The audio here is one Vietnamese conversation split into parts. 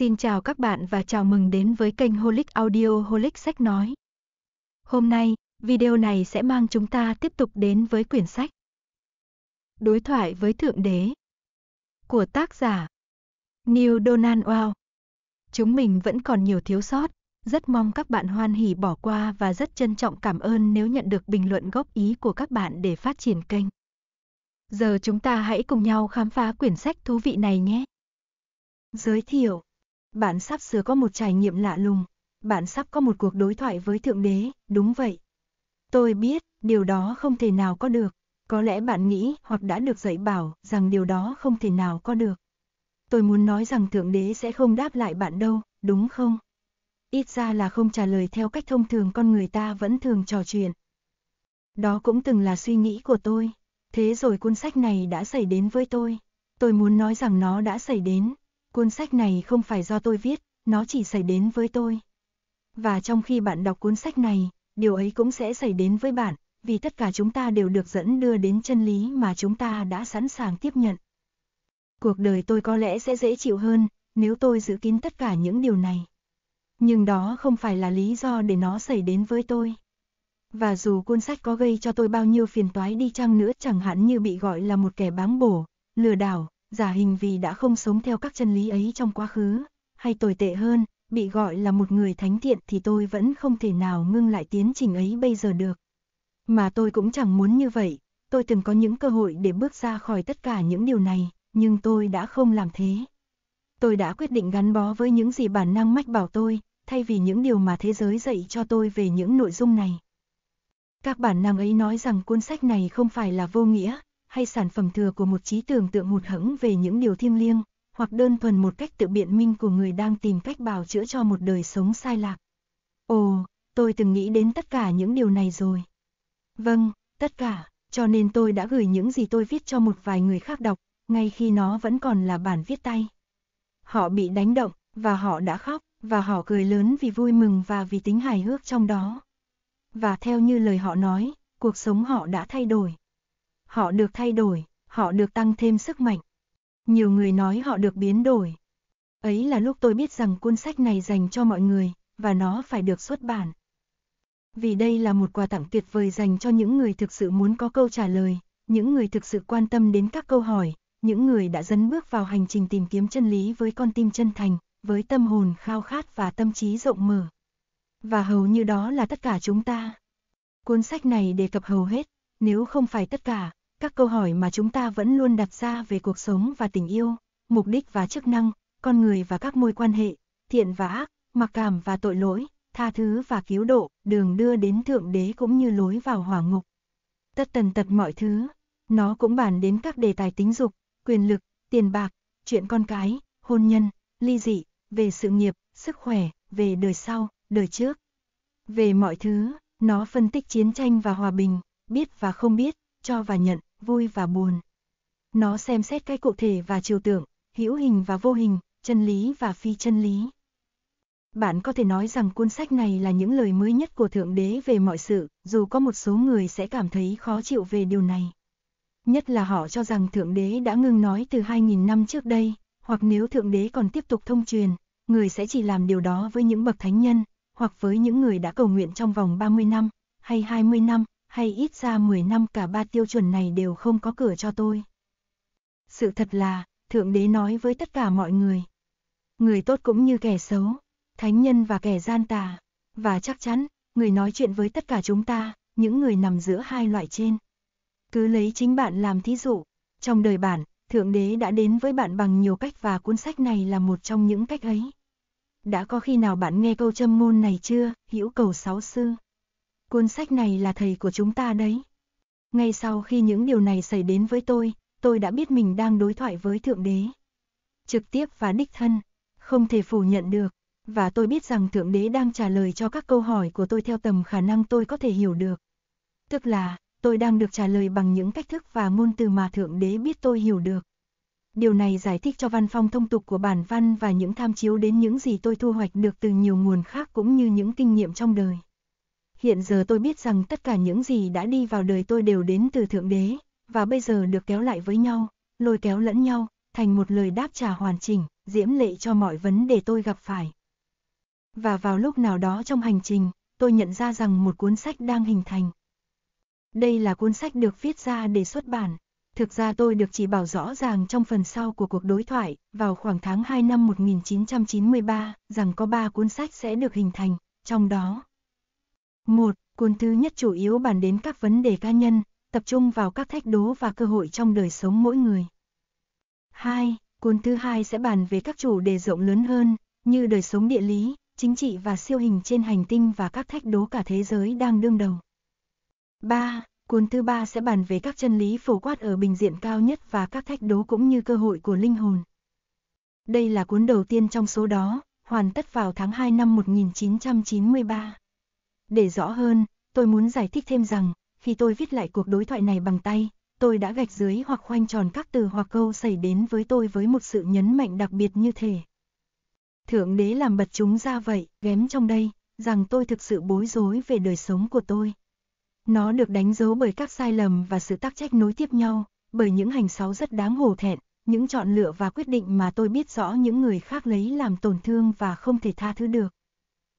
Xin chào các bạn và chào mừng đến với kênh Holic Audio Holic Sách Nói. Hôm nay, video này sẽ mang chúng ta tiếp tục đến với quyển sách Đối thoại với Thượng Đế của tác giả Neil Donald Wow. Chúng mình vẫn còn nhiều thiếu sót, rất mong các bạn hoan hỷ bỏ qua và rất trân trọng cảm ơn nếu nhận được bình luận góp ý của các bạn để phát triển kênh. Giờ chúng ta hãy cùng nhau khám phá quyển sách thú vị này nhé. Giới thiệu bạn sắp sửa có một trải nghiệm lạ lùng. Bạn sắp có một cuộc đối thoại với Thượng Đế, đúng vậy. Tôi biết, điều đó không thể nào có được. Có lẽ bạn nghĩ hoặc đã được dạy bảo rằng điều đó không thể nào có được. Tôi muốn nói rằng Thượng Đế sẽ không đáp lại bạn đâu, đúng không? Ít ra là không trả lời theo cách thông thường con người ta vẫn thường trò chuyện. Đó cũng từng là suy nghĩ của tôi. Thế rồi cuốn sách này đã xảy đến với tôi. Tôi muốn nói rằng nó đã xảy đến cuốn sách này không phải do tôi viết, nó chỉ xảy đến với tôi. Và trong khi bạn đọc cuốn sách này, điều ấy cũng sẽ xảy đến với bạn, vì tất cả chúng ta đều được dẫn đưa đến chân lý mà chúng ta đã sẵn sàng tiếp nhận. Cuộc đời tôi có lẽ sẽ dễ chịu hơn nếu tôi giữ kín tất cả những điều này. Nhưng đó không phải là lý do để nó xảy đến với tôi. Và dù cuốn sách có gây cho tôi bao nhiêu phiền toái đi chăng nữa chẳng hạn như bị gọi là một kẻ báng bổ, lừa đảo, giả hình vì đã không sống theo các chân lý ấy trong quá khứ, hay tồi tệ hơn, bị gọi là một người thánh thiện thì tôi vẫn không thể nào ngưng lại tiến trình ấy bây giờ được. Mà tôi cũng chẳng muốn như vậy, tôi từng có những cơ hội để bước ra khỏi tất cả những điều này, nhưng tôi đã không làm thế. Tôi đã quyết định gắn bó với những gì bản năng mách bảo tôi, thay vì những điều mà thế giới dạy cho tôi về những nội dung này. Các bản năng ấy nói rằng cuốn sách này không phải là vô nghĩa, hay sản phẩm thừa của một trí tưởng tượng hụt hẫng về những điều thiêng liêng, hoặc đơn thuần một cách tự biện minh của người đang tìm cách bào chữa cho một đời sống sai lạc. Ồ, tôi từng nghĩ đến tất cả những điều này rồi. Vâng, tất cả, cho nên tôi đã gửi những gì tôi viết cho một vài người khác đọc, ngay khi nó vẫn còn là bản viết tay. Họ bị đánh động, và họ đã khóc, và họ cười lớn vì vui mừng và vì tính hài hước trong đó. Và theo như lời họ nói, cuộc sống họ đã thay đổi họ được thay đổi, họ được tăng thêm sức mạnh. Nhiều người nói họ được biến đổi. Ấy là lúc tôi biết rằng cuốn sách này dành cho mọi người, và nó phải được xuất bản. Vì đây là một quà tặng tuyệt vời dành cho những người thực sự muốn có câu trả lời, những người thực sự quan tâm đến các câu hỏi, những người đã dấn bước vào hành trình tìm kiếm chân lý với con tim chân thành, với tâm hồn khao khát và tâm trí rộng mở. Và hầu như đó là tất cả chúng ta. Cuốn sách này đề cập hầu hết, nếu không phải tất cả, các câu hỏi mà chúng ta vẫn luôn đặt ra về cuộc sống và tình yêu, mục đích và chức năng, con người và các mối quan hệ, thiện và ác, mặc cảm và tội lỗi, tha thứ và cứu độ, đường đưa đến thượng đế cũng như lối vào hỏa ngục. Tất tần tật mọi thứ, nó cũng bàn đến các đề tài tính dục, quyền lực, tiền bạc, chuyện con cái, hôn nhân, ly dị, về sự nghiệp, sức khỏe, về đời sau, đời trước. Về mọi thứ, nó phân tích chiến tranh và hòa bình, biết và không biết, cho và nhận, vui và buồn. Nó xem xét cái cụ thể và chiều tượng, hữu hình và vô hình, chân lý và phi chân lý. Bạn có thể nói rằng cuốn sách này là những lời mới nhất của Thượng Đế về mọi sự, dù có một số người sẽ cảm thấy khó chịu về điều này. Nhất là họ cho rằng Thượng Đế đã ngừng nói từ 2.000 năm trước đây, hoặc nếu Thượng Đế còn tiếp tục thông truyền, người sẽ chỉ làm điều đó với những bậc thánh nhân, hoặc với những người đã cầu nguyện trong vòng 30 năm, hay 20 năm, hay ít ra 10 năm cả ba tiêu chuẩn này đều không có cửa cho tôi. Sự thật là, Thượng Đế nói với tất cả mọi người. Người tốt cũng như kẻ xấu, thánh nhân và kẻ gian tà, và chắc chắn, người nói chuyện với tất cả chúng ta, những người nằm giữa hai loại trên. Cứ lấy chính bạn làm thí dụ, trong đời bạn, Thượng Đế đã đến với bạn bằng nhiều cách và cuốn sách này là một trong những cách ấy. Đã có khi nào bạn nghe câu châm ngôn này chưa, hữu cầu sáu sư? cuốn sách này là thầy của chúng ta đấy. Ngay sau khi những điều này xảy đến với tôi, tôi đã biết mình đang đối thoại với Thượng Đế. Trực tiếp và đích thân, không thể phủ nhận được, và tôi biết rằng Thượng Đế đang trả lời cho các câu hỏi của tôi theo tầm khả năng tôi có thể hiểu được. Tức là, tôi đang được trả lời bằng những cách thức và ngôn từ mà Thượng Đế biết tôi hiểu được. Điều này giải thích cho văn phong thông tục của bản văn và những tham chiếu đến những gì tôi thu hoạch được từ nhiều nguồn khác cũng như những kinh nghiệm trong đời hiện giờ tôi biết rằng tất cả những gì đã đi vào đời tôi đều đến từ Thượng Đế, và bây giờ được kéo lại với nhau, lôi kéo lẫn nhau, thành một lời đáp trả hoàn chỉnh, diễm lệ cho mọi vấn đề tôi gặp phải. Và vào lúc nào đó trong hành trình, tôi nhận ra rằng một cuốn sách đang hình thành. Đây là cuốn sách được viết ra để xuất bản. Thực ra tôi được chỉ bảo rõ ràng trong phần sau của cuộc đối thoại, vào khoảng tháng 2 năm 1993, rằng có ba cuốn sách sẽ được hình thành, trong đó, 1. Cuốn thứ nhất chủ yếu bàn đến các vấn đề cá nhân, tập trung vào các thách đố và cơ hội trong đời sống mỗi người. 2. Cuốn thứ hai sẽ bàn về các chủ đề rộng lớn hơn, như đời sống địa lý, chính trị và siêu hình trên hành tinh và các thách đố cả thế giới đang đương đầu. 3. Cuốn thứ ba sẽ bàn về các chân lý phổ quát ở bình diện cao nhất và các thách đố cũng như cơ hội của linh hồn. Đây là cuốn đầu tiên trong số đó, hoàn tất vào tháng 2 năm 1993. Để rõ hơn, tôi muốn giải thích thêm rằng, khi tôi viết lại cuộc đối thoại này bằng tay, tôi đã gạch dưới hoặc khoanh tròn các từ hoặc câu xảy đến với tôi với một sự nhấn mạnh đặc biệt như thế. Thượng đế làm bật chúng ra vậy, ghém trong đây, rằng tôi thực sự bối rối về đời sống của tôi. Nó được đánh dấu bởi các sai lầm và sự tác trách nối tiếp nhau, bởi những hành sáu rất đáng hổ thẹn, những chọn lựa và quyết định mà tôi biết rõ những người khác lấy làm tổn thương và không thể tha thứ được.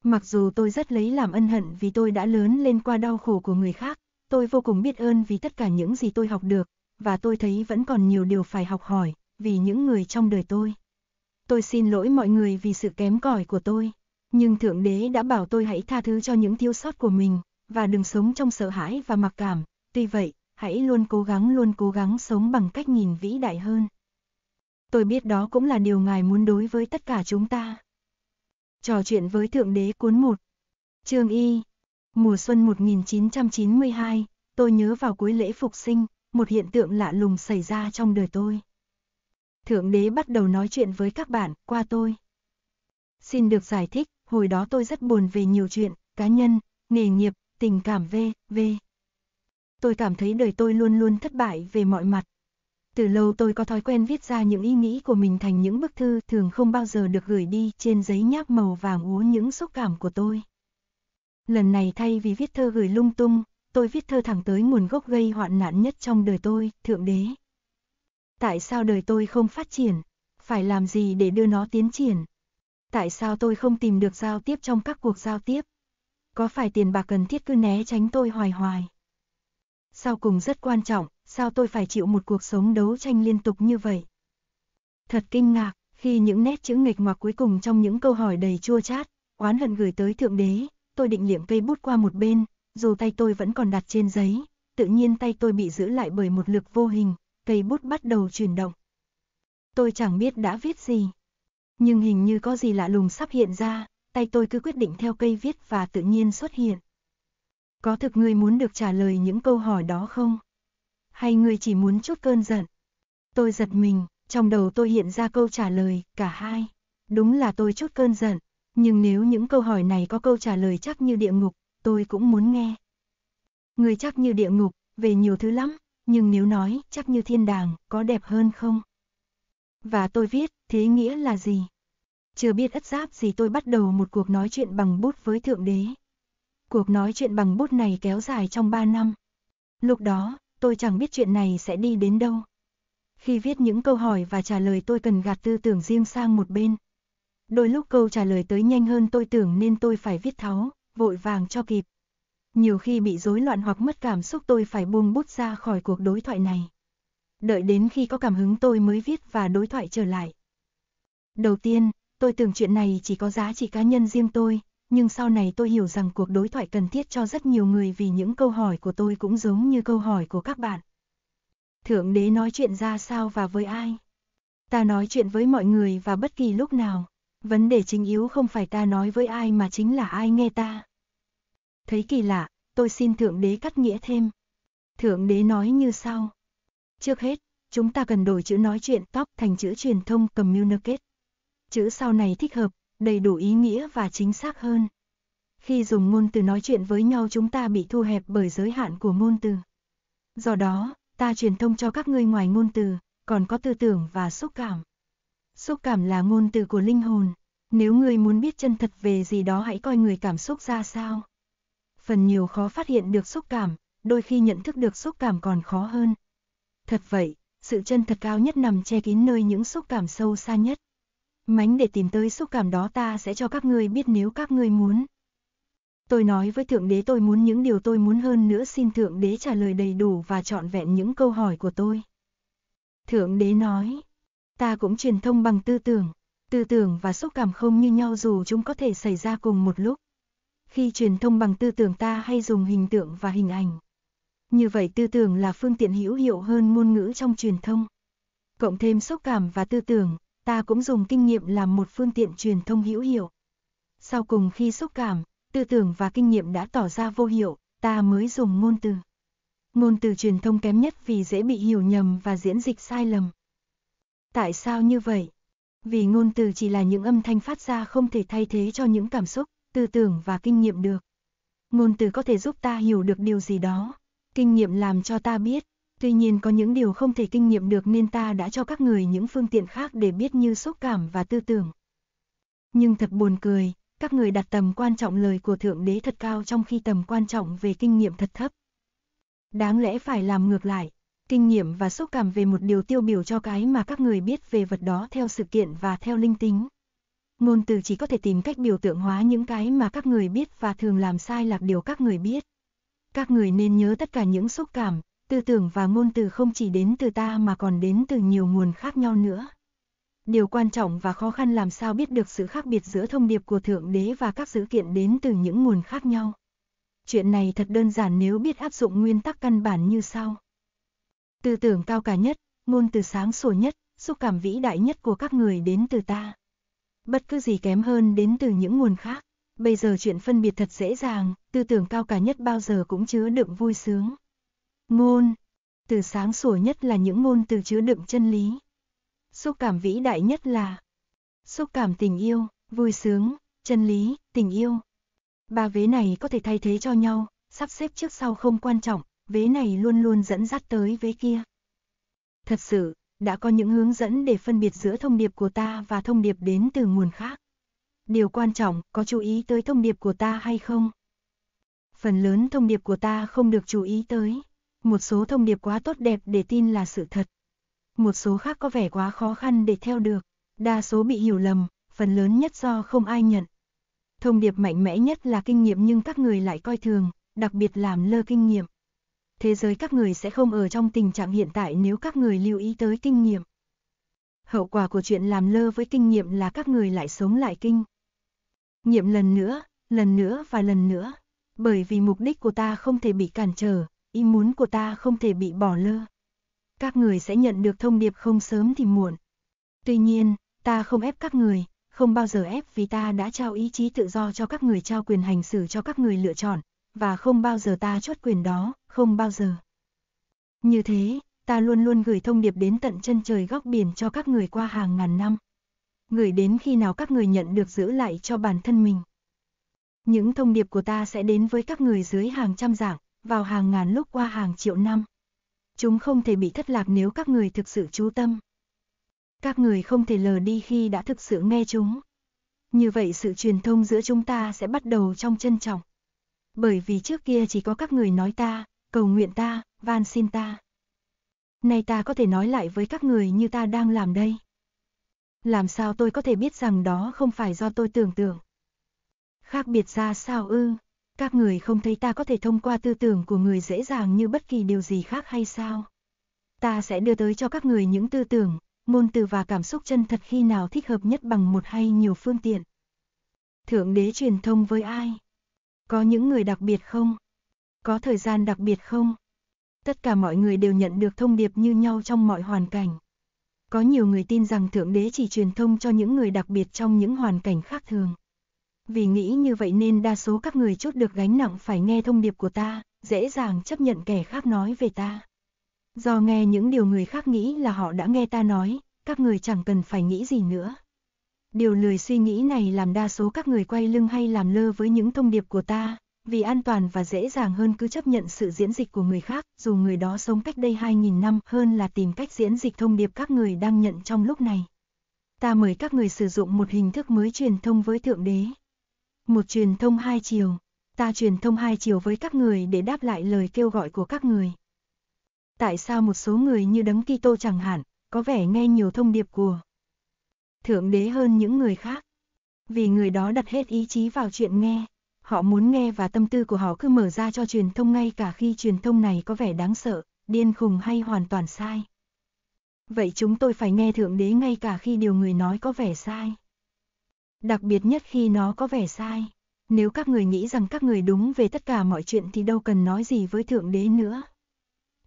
Mặc dù tôi rất lấy làm ân hận vì tôi đã lớn lên qua đau khổ của người khác, tôi vô cùng biết ơn vì tất cả những gì tôi học được, và tôi thấy vẫn còn nhiều điều phải học hỏi, vì những người trong đời tôi. Tôi xin lỗi mọi người vì sự kém cỏi của tôi, nhưng Thượng Đế đã bảo tôi hãy tha thứ cho những thiếu sót của mình, và đừng sống trong sợ hãi và mặc cảm, tuy vậy, hãy luôn cố gắng luôn cố gắng sống bằng cách nhìn vĩ đại hơn. Tôi biết đó cũng là điều Ngài muốn đối với tất cả chúng ta trò chuyện với Thượng Đế cuốn 1. Trương Y, mùa xuân 1992, tôi nhớ vào cuối lễ phục sinh, một hiện tượng lạ lùng xảy ra trong đời tôi. Thượng Đế bắt đầu nói chuyện với các bạn, qua tôi. Xin được giải thích, hồi đó tôi rất buồn về nhiều chuyện, cá nhân, nghề nghiệp, tình cảm v, v. Tôi cảm thấy đời tôi luôn luôn thất bại về mọi mặt, từ lâu tôi có thói quen viết ra những ý nghĩ của mình thành những bức thư thường không bao giờ được gửi đi trên giấy nháp màu vàng úa những xúc cảm của tôi. Lần này thay vì viết thơ gửi lung tung, tôi viết thơ thẳng tới nguồn gốc gây hoạn nạn nhất trong đời tôi, Thượng Đế. Tại sao đời tôi không phát triển? Phải làm gì để đưa nó tiến triển? Tại sao tôi không tìm được giao tiếp trong các cuộc giao tiếp? Có phải tiền bạc cần thiết cứ né tránh tôi hoài hoài? Sau cùng rất quan trọng, sao tôi phải chịu một cuộc sống đấu tranh liên tục như vậy? Thật kinh ngạc, khi những nét chữ nghịch ngoạc cuối cùng trong những câu hỏi đầy chua chát, oán hận gửi tới Thượng Đế, tôi định liệm cây bút qua một bên, dù tay tôi vẫn còn đặt trên giấy, tự nhiên tay tôi bị giữ lại bởi một lực vô hình, cây bút bắt đầu chuyển động. Tôi chẳng biết đã viết gì, nhưng hình như có gì lạ lùng sắp hiện ra, tay tôi cứ quyết định theo cây viết và tự nhiên xuất hiện. Có thực ngươi muốn được trả lời những câu hỏi đó không? hay ngươi chỉ muốn chút cơn giận? Tôi giật mình, trong đầu tôi hiện ra câu trả lời, cả hai. Đúng là tôi chút cơn giận, nhưng nếu những câu hỏi này có câu trả lời chắc như địa ngục, tôi cũng muốn nghe. Người chắc như địa ngục, về nhiều thứ lắm, nhưng nếu nói chắc như thiên đàng, có đẹp hơn không? Và tôi viết, thế nghĩa là gì? Chưa biết ất giáp gì tôi bắt đầu một cuộc nói chuyện bằng bút với Thượng Đế. Cuộc nói chuyện bằng bút này kéo dài trong 3 năm. Lúc đó, tôi chẳng biết chuyện này sẽ đi đến đâu. Khi viết những câu hỏi và trả lời tôi cần gạt tư tưởng riêng sang một bên. Đôi lúc câu trả lời tới nhanh hơn tôi tưởng nên tôi phải viết tháo, vội vàng cho kịp. Nhiều khi bị rối loạn hoặc mất cảm xúc tôi phải buông bút ra khỏi cuộc đối thoại này. Đợi đến khi có cảm hứng tôi mới viết và đối thoại trở lại. Đầu tiên, tôi tưởng chuyện này chỉ có giá trị cá nhân riêng tôi, nhưng sau này tôi hiểu rằng cuộc đối thoại cần thiết cho rất nhiều người vì những câu hỏi của tôi cũng giống như câu hỏi của các bạn. Thượng đế nói chuyện ra sao và với ai? Ta nói chuyện với mọi người và bất kỳ lúc nào. Vấn đề chính yếu không phải ta nói với ai mà chính là ai nghe ta. Thấy kỳ lạ, tôi xin Thượng đế cắt nghĩa thêm. Thượng đế nói như sau. Trước hết, chúng ta cần đổi chữ nói chuyện top thành chữ truyền thông communicate. Chữ sau này thích hợp, đầy đủ ý nghĩa và chính xác hơn. Khi dùng ngôn từ nói chuyện với nhau chúng ta bị thu hẹp bởi giới hạn của ngôn từ. Do đó, ta truyền thông cho các ngươi ngoài ngôn từ, còn có tư tưởng và xúc cảm. Xúc cảm là ngôn từ của linh hồn, nếu ngươi muốn biết chân thật về gì đó hãy coi người cảm xúc ra sao. Phần nhiều khó phát hiện được xúc cảm, đôi khi nhận thức được xúc cảm còn khó hơn. Thật vậy, sự chân thật cao nhất nằm che kín nơi những xúc cảm sâu xa nhất mánh để tìm tới xúc cảm đó ta sẽ cho các ngươi biết nếu các ngươi muốn. Tôi nói với Thượng Đế tôi muốn những điều tôi muốn hơn nữa xin Thượng Đế trả lời đầy đủ và trọn vẹn những câu hỏi của tôi. Thượng Đế nói, ta cũng truyền thông bằng tư tưởng, tư tưởng và xúc cảm không như nhau dù chúng có thể xảy ra cùng một lúc. Khi truyền thông bằng tư tưởng ta hay dùng hình tượng và hình ảnh. Như vậy tư tưởng là phương tiện hữu hiệu hơn ngôn ngữ trong truyền thông. Cộng thêm xúc cảm và tư tưởng, ta cũng dùng kinh nghiệm làm một phương tiện truyền thông hữu hiệu. Sau cùng khi xúc cảm, tư tưởng và kinh nghiệm đã tỏ ra vô hiệu, ta mới dùng ngôn từ. Ngôn từ truyền thông kém nhất vì dễ bị hiểu nhầm và diễn dịch sai lầm. Tại sao như vậy? Vì ngôn từ chỉ là những âm thanh phát ra không thể thay thế cho những cảm xúc, tư tưởng và kinh nghiệm được. Ngôn từ có thể giúp ta hiểu được điều gì đó. Kinh nghiệm làm cho ta biết, Tuy nhiên có những điều không thể kinh nghiệm được nên ta đã cho các người những phương tiện khác để biết như xúc cảm và tư tưởng. Nhưng thật buồn cười, các người đặt tầm quan trọng lời của Thượng Đế thật cao trong khi tầm quan trọng về kinh nghiệm thật thấp. Đáng lẽ phải làm ngược lại, kinh nghiệm và xúc cảm về một điều tiêu biểu cho cái mà các người biết về vật đó theo sự kiện và theo linh tính. Ngôn từ chỉ có thể tìm cách biểu tượng hóa những cái mà các người biết và thường làm sai lạc điều các người biết. Các người nên nhớ tất cả những xúc cảm, tư tưởng và ngôn từ không chỉ đến từ ta mà còn đến từ nhiều nguồn khác nhau nữa. Điều quan trọng và khó khăn làm sao biết được sự khác biệt giữa thông điệp của Thượng Đế và các sự kiện đến từ những nguồn khác nhau. Chuyện này thật đơn giản nếu biết áp dụng nguyên tắc căn bản như sau. Tư tưởng cao cả nhất, ngôn từ sáng sủa nhất, xúc cảm vĩ đại nhất của các người đến từ ta. Bất cứ gì kém hơn đến từ những nguồn khác. Bây giờ chuyện phân biệt thật dễ dàng, tư tưởng cao cả nhất bao giờ cũng chứa đựng vui sướng. Môn Từ sáng sủa nhất là những môn từ chứa đựng chân lý. Xúc cảm vĩ đại nhất là xúc cảm tình yêu, vui sướng, chân lý, tình yêu. Ba vế này có thể thay thế cho nhau, sắp xếp trước sau không quan trọng, vế này luôn luôn dẫn dắt tới vế kia. Thật sự, đã có những hướng dẫn để phân biệt giữa thông điệp của ta và thông điệp đến từ nguồn khác. Điều quan trọng, có chú ý tới thông điệp của ta hay không? Phần lớn thông điệp của ta không được chú ý tới. Một số thông điệp quá tốt đẹp để tin là sự thật. Một số khác có vẻ quá khó khăn để theo được, đa số bị hiểu lầm, phần lớn nhất do không ai nhận. Thông điệp mạnh mẽ nhất là kinh nghiệm nhưng các người lại coi thường, đặc biệt làm lơ kinh nghiệm. Thế giới các người sẽ không ở trong tình trạng hiện tại nếu các người lưu ý tới kinh nghiệm. Hậu quả của chuyện làm lơ với kinh nghiệm là các người lại sống lại kinh. Nghiệm lần nữa, lần nữa và lần nữa, bởi vì mục đích của ta không thể bị cản trở, ý muốn của ta không thể bị bỏ lơ. Các người sẽ nhận được thông điệp không sớm thì muộn. Tuy nhiên, ta không ép các người, không bao giờ ép vì ta đã trao ý chí tự do cho các người trao quyền hành xử cho các người lựa chọn, và không bao giờ ta chốt quyền đó, không bao giờ. Như thế, ta luôn luôn gửi thông điệp đến tận chân trời góc biển cho các người qua hàng ngàn năm. Gửi đến khi nào các người nhận được giữ lại cho bản thân mình. Những thông điệp của ta sẽ đến với các người dưới hàng trăm dạng, vào hàng ngàn lúc qua hàng triệu năm. Chúng không thể bị thất lạc nếu các người thực sự chú tâm. Các người không thể lờ đi khi đã thực sự nghe chúng. Như vậy sự truyền thông giữa chúng ta sẽ bắt đầu trong trân trọng. Bởi vì trước kia chỉ có các người nói ta, cầu nguyện ta, van xin ta. Nay ta có thể nói lại với các người như ta đang làm đây. Làm sao tôi có thể biết rằng đó không phải do tôi tưởng tượng? Khác biệt ra sao ư? Các người không thấy ta có thể thông qua tư tưởng của người dễ dàng như bất kỳ điều gì khác hay sao? Ta sẽ đưa tới cho các người những tư tưởng, ngôn từ và cảm xúc chân thật khi nào thích hợp nhất bằng một hay nhiều phương tiện. Thượng đế truyền thông với ai? Có những người đặc biệt không? Có thời gian đặc biệt không? Tất cả mọi người đều nhận được thông điệp như nhau trong mọi hoàn cảnh. Có nhiều người tin rằng Thượng Đế chỉ truyền thông cho những người đặc biệt trong những hoàn cảnh khác thường vì nghĩ như vậy nên đa số các người chút được gánh nặng phải nghe thông điệp của ta, dễ dàng chấp nhận kẻ khác nói về ta. Do nghe những điều người khác nghĩ là họ đã nghe ta nói, các người chẳng cần phải nghĩ gì nữa. Điều lười suy nghĩ này làm đa số các người quay lưng hay làm lơ với những thông điệp của ta, vì an toàn và dễ dàng hơn cứ chấp nhận sự diễn dịch của người khác, dù người đó sống cách đây 2.000 năm hơn là tìm cách diễn dịch thông điệp các người đang nhận trong lúc này. Ta mời các người sử dụng một hình thức mới truyền thông với Thượng Đế. Một truyền thông hai chiều, ta truyền thông hai chiều với các người để đáp lại lời kêu gọi của các người. Tại sao một số người như đấng Kitô chẳng hạn, có vẻ nghe nhiều thông điệp của Thượng Đế hơn những người khác? Vì người đó đặt hết ý chí vào chuyện nghe, họ muốn nghe và tâm tư của họ cứ mở ra cho truyền thông ngay cả khi truyền thông này có vẻ đáng sợ, điên khùng hay hoàn toàn sai. Vậy chúng tôi phải nghe Thượng Đế ngay cả khi điều người nói có vẻ sai. Đặc biệt nhất khi nó có vẻ sai. Nếu các người nghĩ rằng các người đúng về tất cả mọi chuyện thì đâu cần nói gì với Thượng Đế nữa.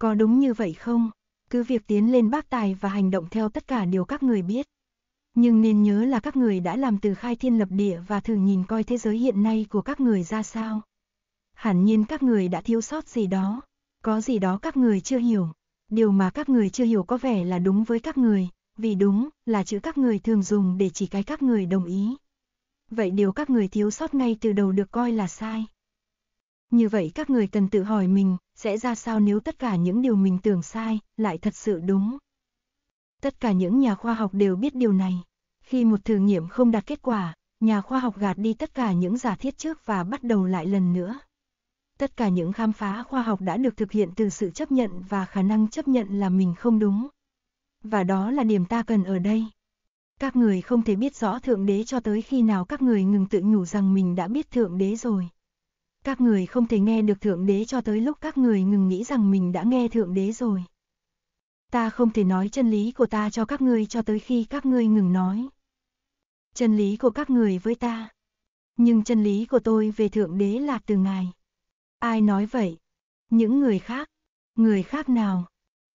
Có đúng như vậy không? Cứ việc tiến lên bác tài và hành động theo tất cả điều các người biết. Nhưng nên nhớ là các người đã làm từ khai thiên lập địa và thử nhìn coi thế giới hiện nay của các người ra sao. Hẳn nhiên các người đã thiếu sót gì đó. Có gì đó các người chưa hiểu. Điều mà các người chưa hiểu có vẻ là đúng với các người, vì đúng là chữ các người thường dùng để chỉ cái các người đồng ý vậy điều các người thiếu sót ngay từ đầu được coi là sai. Như vậy các người cần tự hỏi mình, sẽ ra sao nếu tất cả những điều mình tưởng sai, lại thật sự đúng. Tất cả những nhà khoa học đều biết điều này. Khi một thử nghiệm không đạt kết quả, nhà khoa học gạt đi tất cả những giả thiết trước và bắt đầu lại lần nữa. Tất cả những khám phá khoa học đã được thực hiện từ sự chấp nhận và khả năng chấp nhận là mình không đúng. Và đó là điểm ta cần ở đây. Các người không thể biết rõ Thượng Đế cho tới khi nào các người ngừng tự nhủ rằng mình đã biết Thượng Đế rồi. Các người không thể nghe được Thượng Đế cho tới lúc các người ngừng nghĩ rằng mình đã nghe Thượng Đế rồi. Ta không thể nói chân lý của ta cho các người cho tới khi các người ngừng nói. Chân lý của các người với ta. Nhưng chân lý của tôi về Thượng Đế là từ Ngài. Ai nói vậy? Những người khác? Người khác nào?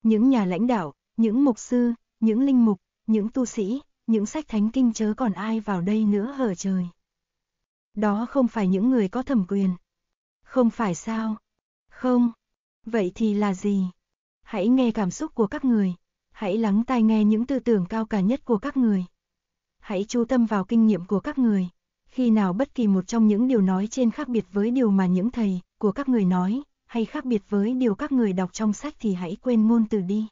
Những nhà lãnh đạo, những mục sư, những linh mục, những tu sĩ, những sách thánh kinh chớ còn ai vào đây nữa hở trời. Đó không phải những người có thẩm quyền. Không phải sao? Không. Vậy thì là gì? Hãy nghe cảm xúc của các người. Hãy lắng tai nghe những tư tưởng cao cả nhất của các người. Hãy chú tâm vào kinh nghiệm của các người. Khi nào bất kỳ một trong những điều nói trên khác biệt với điều mà những thầy của các người nói, hay khác biệt với điều các người đọc trong sách thì hãy quên ngôn từ đi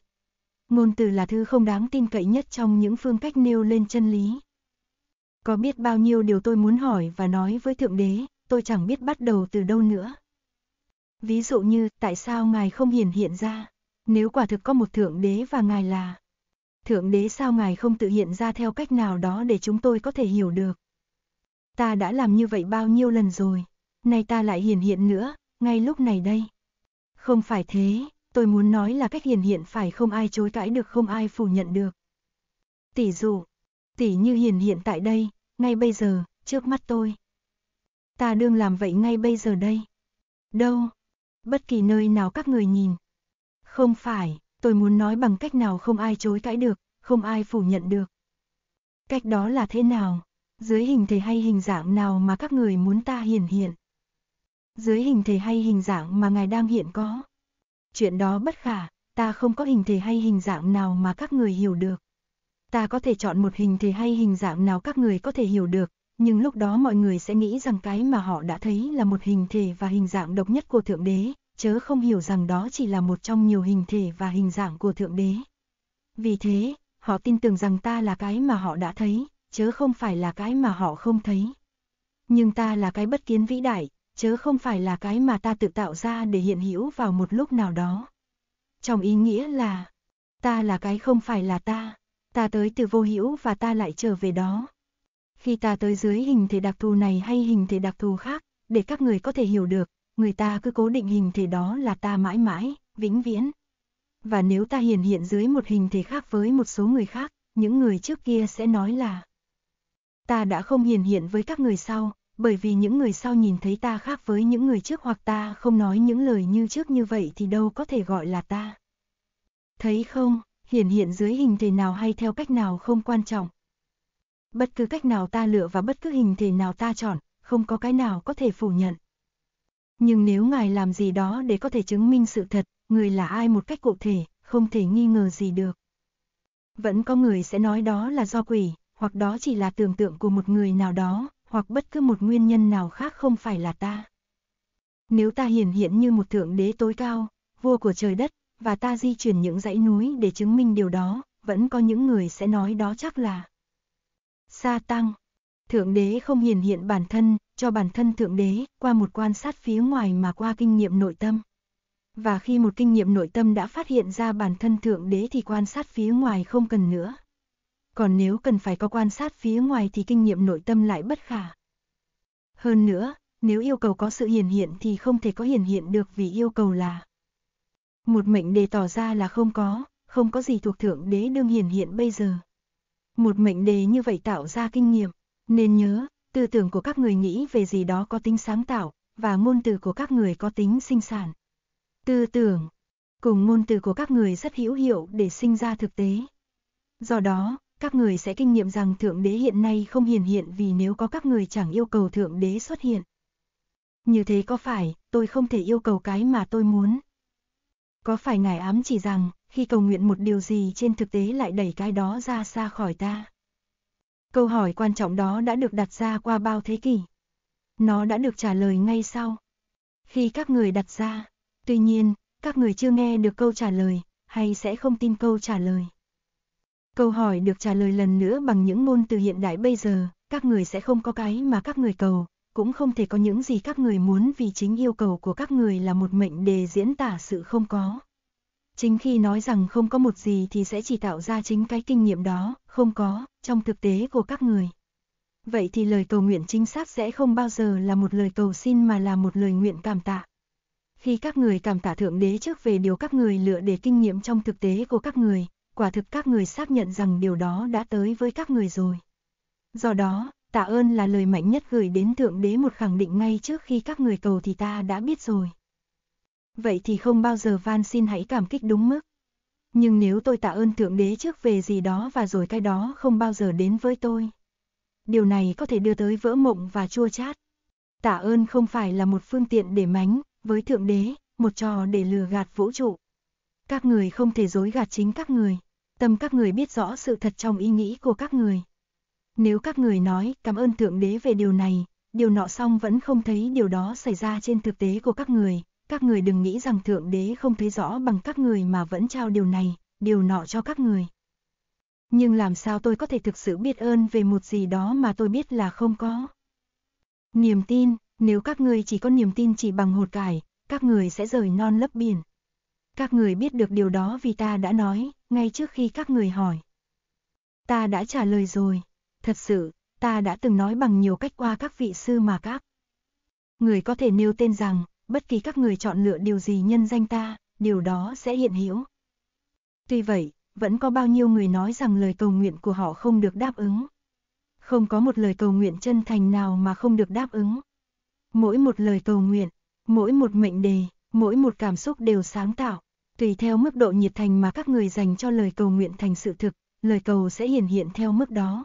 ngôn từ là thứ không đáng tin cậy nhất trong những phương cách nêu lên chân lý. Có biết bao nhiêu điều tôi muốn hỏi và nói với Thượng Đế, tôi chẳng biết bắt đầu từ đâu nữa. Ví dụ như, tại sao Ngài không hiển hiện ra? Nếu quả thực có một Thượng Đế và Ngài là... Thượng Đế sao Ngài không tự hiện ra theo cách nào đó để chúng tôi có thể hiểu được? Ta đã làm như vậy bao nhiêu lần rồi, nay ta lại hiển hiện nữa, ngay lúc này đây. Không phải thế, tôi muốn nói là cách hiền hiện phải không ai chối cãi được không ai phủ nhận được. Tỷ dụ, tỷ như hiền hiện tại đây, ngay bây giờ, trước mắt tôi. Ta đương làm vậy ngay bây giờ đây. Đâu? Bất kỳ nơi nào các người nhìn. Không phải, tôi muốn nói bằng cách nào không ai chối cãi được, không ai phủ nhận được. Cách đó là thế nào? Dưới hình thể hay hình dạng nào mà các người muốn ta hiền hiện? Dưới hình thể hay hình dạng mà ngài đang hiện có? Chuyện đó bất khả, ta không có hình thể hay hình dạng nào mà các người hiểu được. Ta có thể chọn một hình thể hay hình dạng nào các người có thể hiểu được, nhưng lúc đó mọi người sẽ nghĩ rằng cái mà họ đã thấy là một hình thể và hình dạng độc nhất của Thượng Đế, chớ không hiểu rằng đó chỉ là một trong nhiều hình thể và hình dạng của Thượng Đế. Vì thế, họ tin tưởng rằng ta là cái mà họ đã thấy, chớ không phải là cái mà họ không thấy. Nhưng ta là cái bất kiến vĩ đại, chớ không phải là cái mà ta tự tạo ra để hiện hữu vào một lúc nào đó. Trong ý nghĩa là, ta là cái không phải là ta, ta tới từ vô hữu và ta lại trở về đó. Khi ta tới dưới hình thể đặc thù này hay hình thể đặc thù khác, để các người có thể hiểu được, người ta cứ cố định hình thể đó là ta mãi mãi, vĩnh viễn. Và nếu ta hiển hiện dưới một hình thể khác với một số người khác, những người trước kia sẽ nói là Ta đã không hiển hiện với các người sau, bởi vì những người sau nhìn thấy ta khác với những người trước hoặc ta không nói những lời như trước như vậy thì đâu có thể gọi là ta. Thấy không, hiển hiện dưới hình thể nào hay theo cách nào không quan trọng. Bất cứ cách nào ta lựa và bất cứ hình thể nào ta chọn, không có cái nào có thể phủ nhận. Nhưng nếu ngài làm gì đó để có thể chứng minh sự thật, người là ai một cách cụ thể, không thể nghi ngờ gì được. Vẫn có người sẽ nói đó là do quỷ, hoặc đó chỉ là tưởng tượng của một người nào đó, hoặc bất cứ một nguyên nhân nào khác không phải là ta. Nếu ta hiển hiện như một thượng đế tối cao, vua của trời đất, và ta di chuyển những dãy núi để chứng minh điều đó, vẫn có những người sẽ nói đó chắc là Sa Tăng. Thượng đế không hiển hiện bản thân, cho bản thân thượng đế, qua một quan sát phía ngoài mà qua kinh nghiệm nội tâm. Và khi một kinh nghiệm nội tâm đã phát hiện ra bản thân thượng đế thì quan sát phía ngoài không cần nữa còn nếu cần phải có quan sát phía ngoài thì kinh nghiệm nội tâm lại bất khả. Hơn nữa, nếu yêu cầu có sự hiển hiện thì không thể có hiển hiện được vì yêu cầu là Một mệnh đề tỏ ra là không có, không có gì thuộc thượng đế đương hiển hiện bây giờ. Một mệnh đề như vậy tạo ra kinh nghiệm, nên nhớ, tư tưởng của các người nghĩ về gì đó có tính sáng tạo, và ngôn từ của các người có tính sinh sản. Tư tưởng cùng ngôn từ của các người rất hữu hiệu để sinh ra thực tế. Do đó, các người sẽ kinh nghiệm rằng Thượng Đế hiện nay không hiển hiện vì nếu có các người chẳng yêu cầu Thượng Đế xuất hiện. Như thế có phải, tôi không thể yêu cầu cái mà tôi muốn. Có phải ngài ám chỉ rằng, khi cầu nguyện một điều gì trên thực tế lại đẩy cái đó ra xa khỏi ta? Câu hỏi quan trọng đó đã được đặt ra qua bao thế kỷ. Nó đã được trả lời ngay sau. Khi các người đặt ra, tuy nhiên, các người chưa nghe được câu trả lời, hay sẽ không tin câu trả lời. Câu hỏi được trả lời lần nữa bằng những ngôn từ hiện đại bây giờ, các người sẽ không có cái mà các người cầu, cũng không thể có những gì các người muốn vì chính yêu cầu của các người là một mệnh đề diễn tả sự không có. Chính khi nói rằng không có một gì thì sẽ chỉ tạo ra chính cái kinh nghiệm đó, không có, trong thực tế của các người. Vậy thì lời cầu nguyện chính xác sẽ không bao giờ là một lời cầu xin mà là một lời nguyện cảm tạ. Khi các người cảm tạ Thượng Đế trước về điều các người lựa để kinh nghiệm trong thực tế của các người, quả thực các người xác nhận rằng điều đó đã tới với các người rồi. Do đó, tạ ơn là lời mạnh nhất gửi đến Thượng Đế một khẳng định ngay trước khi các người cầu thì ta đã biết rồi. Vậy thì không bao giờ van xin hãy cảm kích đúng mức. Nhưng nếu tôi tạ ơn Thượng Đế trước về gì đó và rồi cái đó không bao giờ đến với tôi. Điều này có thể đưa tới vỡ mộng và chua chát. Tạ ơn không phải là một phương tiện để mánh, với Thượng Đế, một trò để lừa gạt vũ trụ. Các người không thể dối gạt chính các người tâm các người biết rõ sự thật trong ý nghĩ của các người. Nếu các người nói cảm ơn Thượng Đế về điều này, điều nọ xong vẫn không thấy điều đó xảy ra trên thực tế của các người, các người đừng nghĩ rằng Thượng Đế không thấy rõ bằng các người mà vẫn trao điều này, điều nọ cho các người. Nhưng làm sao tôi có thể thực sự biết ơn về một gì đó mà tôi biết là không có. Niềm tin, nếu các người chỉ có niềm tin chỉ bằng hột cải, các người sẽ rời non lấp biển. Các người biết được điều đó vì ta đã nói, ngay trước khi các người hỏi. Ta đã trả lời rồi, thật sự, ta đã từng nói bằng nhiều cách qua các vị sư mà các. Người có thể nêu tên rằng, bất kỳ các người chọn lựa điều gì nhân danh ta, điều đó sẽ hiện hữu. Tuy vậy, vẫn có bao nhiêu người nói rằng lời cầu nguyện của họ không được đáp ứng. Không có một lời cầu nguyện chân thành nào mà không được đáp ứng. Mỗi một lời cầu nguyện, mỗi một mệnh đề, mỗi một cảm xúc đều sáng tạo, Tùy theo mức độ nhiệt thành mà các người dành cho lời cầu nguyện thành sự thực, lời cầu sẽ hiển hiện theo mức đó.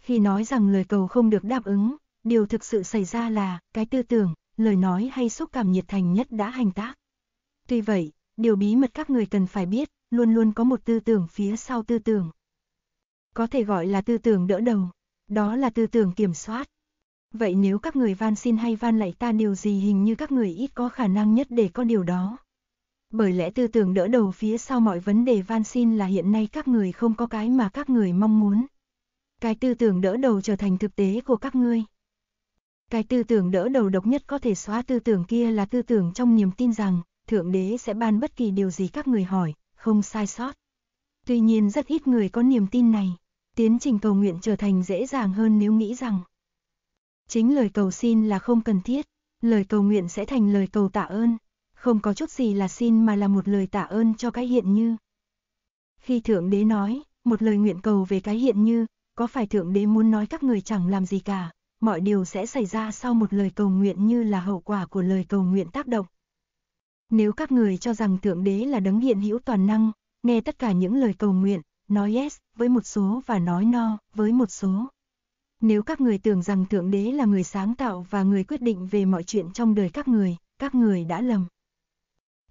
Khi nói rằng lời cầu không được đáp ứng, điều thực sự xảy ra là cái tư tưởng, lời nói hay xúc cảm nhiệt thành nhất đã hành tác. Tuy vậy, điều bí mật các người cần phải biết, luôn luôn có một tư tưởng phía sau tư tưởng. Có thể gọi là tư tưởng đỡ đầu, đó là tư tưởng kiểm soát. Vậy nếu các người van xin hay van lạy ta điều gì hình như các người ít có khả năng nhất để có điều đó. Bởi lẽ tư tưởng đỡ đầu phía sau mọi vấn đề van xin là hiện nay các người không có cái mà các người mong muốn. Cái tư tưởng đỡ đầu trở thành thực tế của các ngươi. Cái tư tưởng đỡ đầu độc nhất có thể xóa tư tưởng kia là tư tưởng trong niềm tin rằng, Thượng Đế sẽ ban bất kỳ điều gì các người hỏi, không sai sót. Tuy nhiên rất ít người có niềm tin này, tiến trình cầu nguyện trở thành dễ dàng hơn nếu nghĩ rằng. Chính lời cầu xin là không cần thiết, lời cầu nguyện sẽ thành lời cầu tạ ơn không có chút gì là xin mà là một lời tạ ơn cho cái hiện như. Khi Thượng Đế nói, một lời nguyện cầu về cái hiện như, có phải Thượng Đế muốn nói các người chẳng làm gì cả, mọi điều sẽ xảy ra sau một lời cầu nguyện như là hậu quả của lời cầu nguyện tác động. Nếu các người cho rằng Thượng Đế là đấng hiện hữu toàn năng, nghe tất cả những lời cầu nguyện, nói yes với một số và nói no với một số. Nếu các người tưởng rằng Thượng Đế là người sáng tạo và người quyết định về mọi chuyện trong đời các người, các người đã lầm.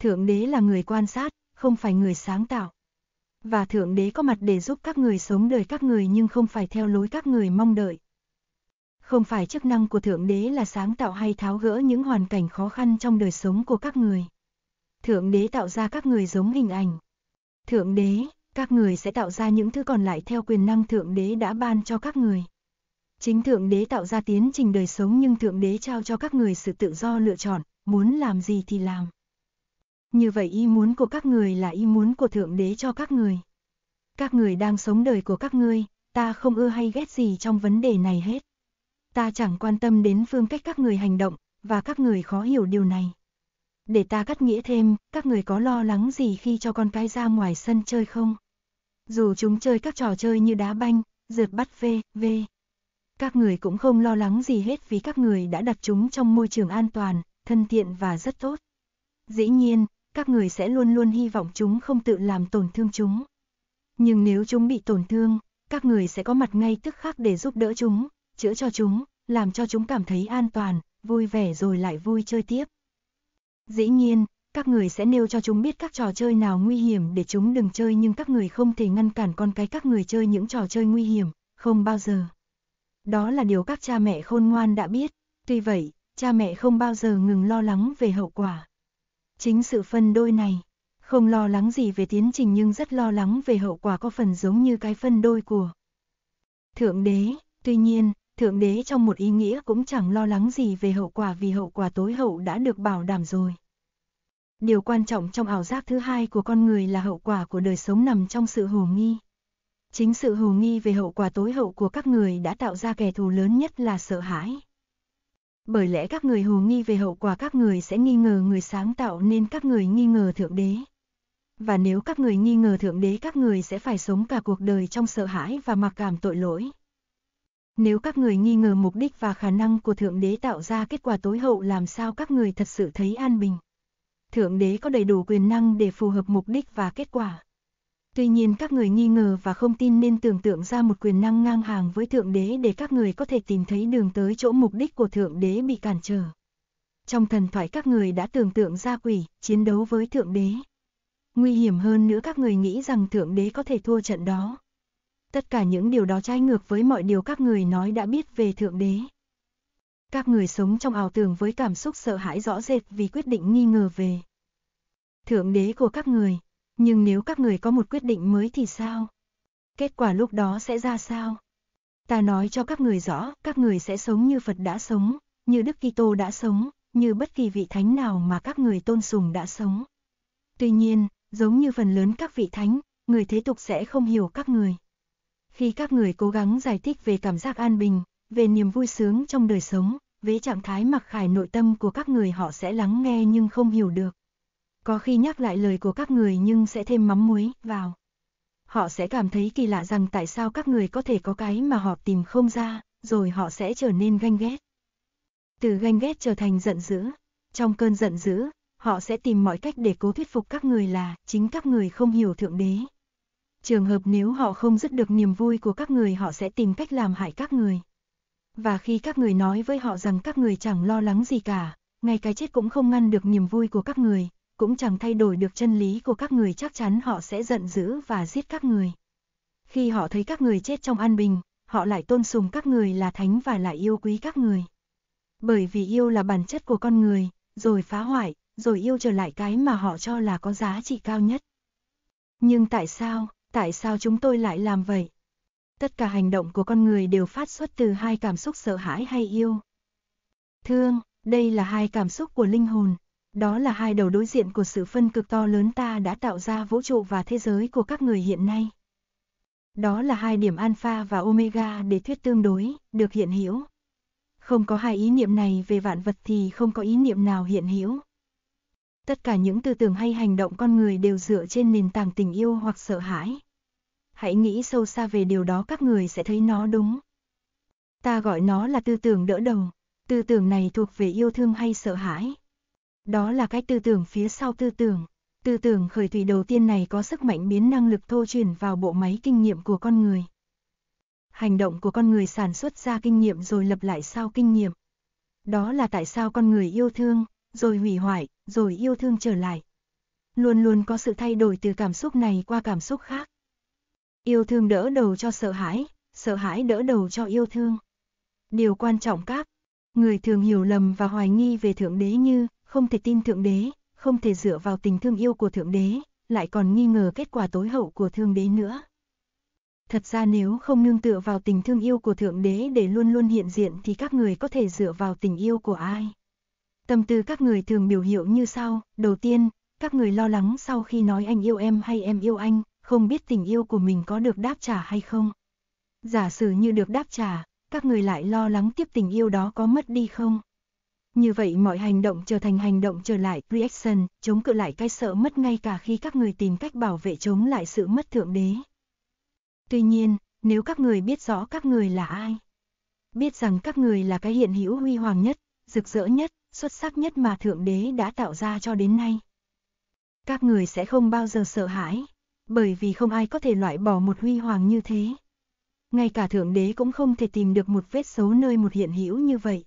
Thượng đế là người quan sát, không phải người sáng tạo. Và Thượng đế có mặt để giúp các người sống đời các người nhưng không phải theo lối các người mong đợi. Không phải chức năng của Thượng đế là sáng tạo hay tháo gỡ những hoàn cảnh khó khăn trong đời sống của các người. Thượng đế tạo ra các người giống hình ảnh. Thượng đế, các người sẽ tạo ra những thứ còn lại theo quyền năng Thượng đế đã ban cho các người. Chính Thượng đế tạo ra tiến trình đời sống nhưng Thượng đế trao cho các người sự tự do lựa chọn, muốn làm gì thì làm như vậy ý muốn của các người là ý muốn của Thượng Đế cho các người. Các người đang sống đời của các ngươi, ta không ưa hay ghét gì trong vấn đề này hết. Ta chẳng quan tâm đến phương cách các người hành động, và các người khó hiểu điều này. Để ta cắt nghĩa thêm, các người có lo lắng gì khi cho con cái ra ngoài sân chơi không? Dù chúng chơi các trò chơi như đá banh, rượt bắt v, v. Các người cũng không lo lắng gì hết vì các người đã đặt chúng trong môi trường an toàn, thân thiện và rất tốt. Dĩ nhiên, các người sẽ luôn luôn hy vọng chúng không tự làm tổn thương chúng. Nhưng nếu chúng bị tổn thương, các người sẽ có mặt ngay tức khắc để giúp đỡ chúng, chữa cho chúng, làm cho chúng cảm thấy an toàn, vui vẻ rồi lại vui chơi tiếp. Dĩ nhiên, các người sẽ nêu cho chúng biết các trò chơi nào nguy hiểm để chúng đừng chơi nhưng các người không thể ngăn cản con cái các người chơi những trò chơi nguy hiểm, không bao giờ. Đó là điều các cha mẹ khôn ngoan đã biết, tuy vậy, cha mẹ không bao giờ ngừng lo lắng về hậu quả. Chính sự phân đôi này, không lo lắng gì về tiến trình nhưng rất lo lắng về hậu quả có phần giống như cái phân đôi của Thượng Đế, tuy nhiên, Thượng Đế trong một ý nghĩa cũng chẳng lo lắng gì về hậu quả vì hậu quả tối hậu đã được bảo đảm rồi. Điều quan trọng trong ảo giác thứ hai của con người là hậu quả của đời sống nằm trong sự hồ nghi. Chính sự hồ nghi về hậu quả tối hậu của các người đã tạo ra kẻ thù lớn nhất là sợ hãi bởi lẽ các người hồ nghi về hậu quả các người sẽ nghi ngờ người sáng tạo nên các người nghi ngờ Thượng Đế. Và nếu các người nghi ngờ Thượng Đế các người sẽ phải sống cả cuộc đời trong sợ hãi và mặc cảm tội lỗi. Nếu các người nghi ngờ mục đích và khả năng của Thượng Đế tạo ra kết quả tối hậu làm sao các người thật sự thấy an bình. Thượng Đế có đầy đủ quyền năng để phù hợp mục đích và kết quả. Tuy nhiên các người nghi ngờ và không tin nên tưởng tượng ra một quyền năng ngang hàng với Thượng Đế để các người có thể tìm thấy đường tới chỗ mục đích của Thượng Đế bị cản trở. Trong thần thoại các người đã tưởng tượng ra quỷ, chiến đấu với Thượng Đế. Nguy hiểm hơn nữa các người nghĩ rằng Thượng Đế có thể thua trận đó. Tất cả những điều đó trái ngược với mọi điều các người nói đã biết về Thượng Đế. Các người sống trong ảo tưởng với cảm xúc sợ hãi rõ rệt vì quyết định nghi ngờ về Thượng Đế của các người nhưng nếu các người có một quyết định mới thì sao? Kết quả lúc đó sẽ ra sao? Ta nói cho các người rõ, các người sẽ sống như Phật đã sống, như Đức Kitô đã sống, như bất kỳ vị thánh nào mà các người tôn sùng đã sống. Tuy nhiên, giống như phần lớn các vị thánh, người thế tục sẽ không hiểu các người. Khi các người cố gắng giải thích về cảm giác an bình, về niềm vui sướng trong đời sống, về trạng thái mặc khải nội tâm của các người họ sẽ lắng nghe nhưng không hiểu được. Có khi nhắc lại lời của các người nhưng sẽ thêm mắm muối vào. Họ sẽ cảm thấy kỳ lạ rằng tại sao các người có thể có cái mà họ tìm không ra, rồi họ sẽ trở nên ganh ghét. Từ ganh ghét trở thành giận dữ. Trong cơn giận dữ, họ sẽ tìm mọi cách để cố thuyết phục các người là chính các người không hiểu Thượng Đế. Trường hợp nếu họ không dứt được niềm vui của các người họ sẽ tìm cách làm hại các người. Và khi các người nói với họ rằng các người chẳng lo lắng gì cả, ngay cái chết cũng không ngăn được niềm vui của các người, cũng chẳng thay đổi được chân lý của các người chắc chắn họ sẽ giận dữ và giết các người. Khi họ thấy các người chết trong an bình, họ lại tôn sùng các người là thánh và lại yêu quý các người. Bởi vì yêu là bản chất của con người, rồi phá hoại, rồi yêu trở lại cái mà họ cho là có giá trị cao nhất. Nhưng tại sao, tại sao chúng tôi lại làm vậy? Tất cả hành động của con người đều phát xuất từ hai cảm xúc sợ hãi hay yêu. Thương, đây là hai cảm xúc của linh hồn, đó là hai đầu đối diện của sự phân cực to lớn ta đã tạo ra vũ trụ và thế giới của các người hiện nay. Đó là hai điểm alpha và omega để thuyết tương đối, được hiện hữu. Không có hai ý niệm này về vạn vật thì không có ý niệm nào hiện hữu. Tất cả những tư tưởng hay hành động con người đều dựa trên nền tảng tình yêu hoặc sợ hãi. Hãy nghĩ sâu xa về điều đó các người sẽ thấy nó đúng. Ta gọi nó là tư tưởng đỡ đầu. Tư tưởng này thuộc về yêu thương hay sợ hãi. Đó là cái tư tưởng phía sau tư tưởng. Tư tưởng khởi thủy đầu tiên này có sức mạnh biến năng lực thô truyền vào bộ máy kinh nghiệm của con người. Hành động của con người sản xuất ra kinh nghiệm rồi lập lại sau kinh nghiệm. Đó là tại sao con người yêu thương, rồi hủy hoại, rồi yêu thương trở lại. Luôn luôn có sự thay đổi từ cảm xúc này qua cảm xúc khác. Yêu thương đỡ đầu cho sợ hãi, sợ hãi đỡ đầu cho yêu thương. Điều quan trọng các, người thường hiểu lầm và hoài nghi về Thượng Đế như, không thể tin Thượng Đế, không thể dựa vào tình thương yêu của Thượng Đế, lại còn nghi ngờ kết quả tối hậu của Thượng Đế nữa. Thật ra nếu không nương tựa vào tình thương yêu của Thượng Đế để luôn luôn hiện diện thì các người có thể dựa vào tình yêu của ai? Tâm tư các người thường biểu hiện như sau, đầu tiên, các người lo lắng sau khi nói anh yêu em hay em yêu anh, không biết tình yêu của mình có được đáp trả hay không. Giả sử như được đáp trả, các người lại lo lắng tiếp tình yêu đó có mất đi không? Như vậy mọi hành động trở thành hành động trở lại, reaction, chống cự lại cái sợ mất ngay cả khi các người tìm cách bảo vệ chống lại sự mất thượng đế. Tuy nhiên, nếu các người biết rõ các người là ai, biết rằng các người là cái hiện hữu huy hoàng nhất, rực rỡ nhất, xuất sắc nhất mà thượng đế đã tạo ra cho đến nay. Các người sẽ không bao giờ sợ hãi, bởi vì không ai có thể loại bỏ một huy hoàng như thế. Ngay cả thượng đế cũng không thể tìm được một vết xấu nơi một hiện hữu như vậy.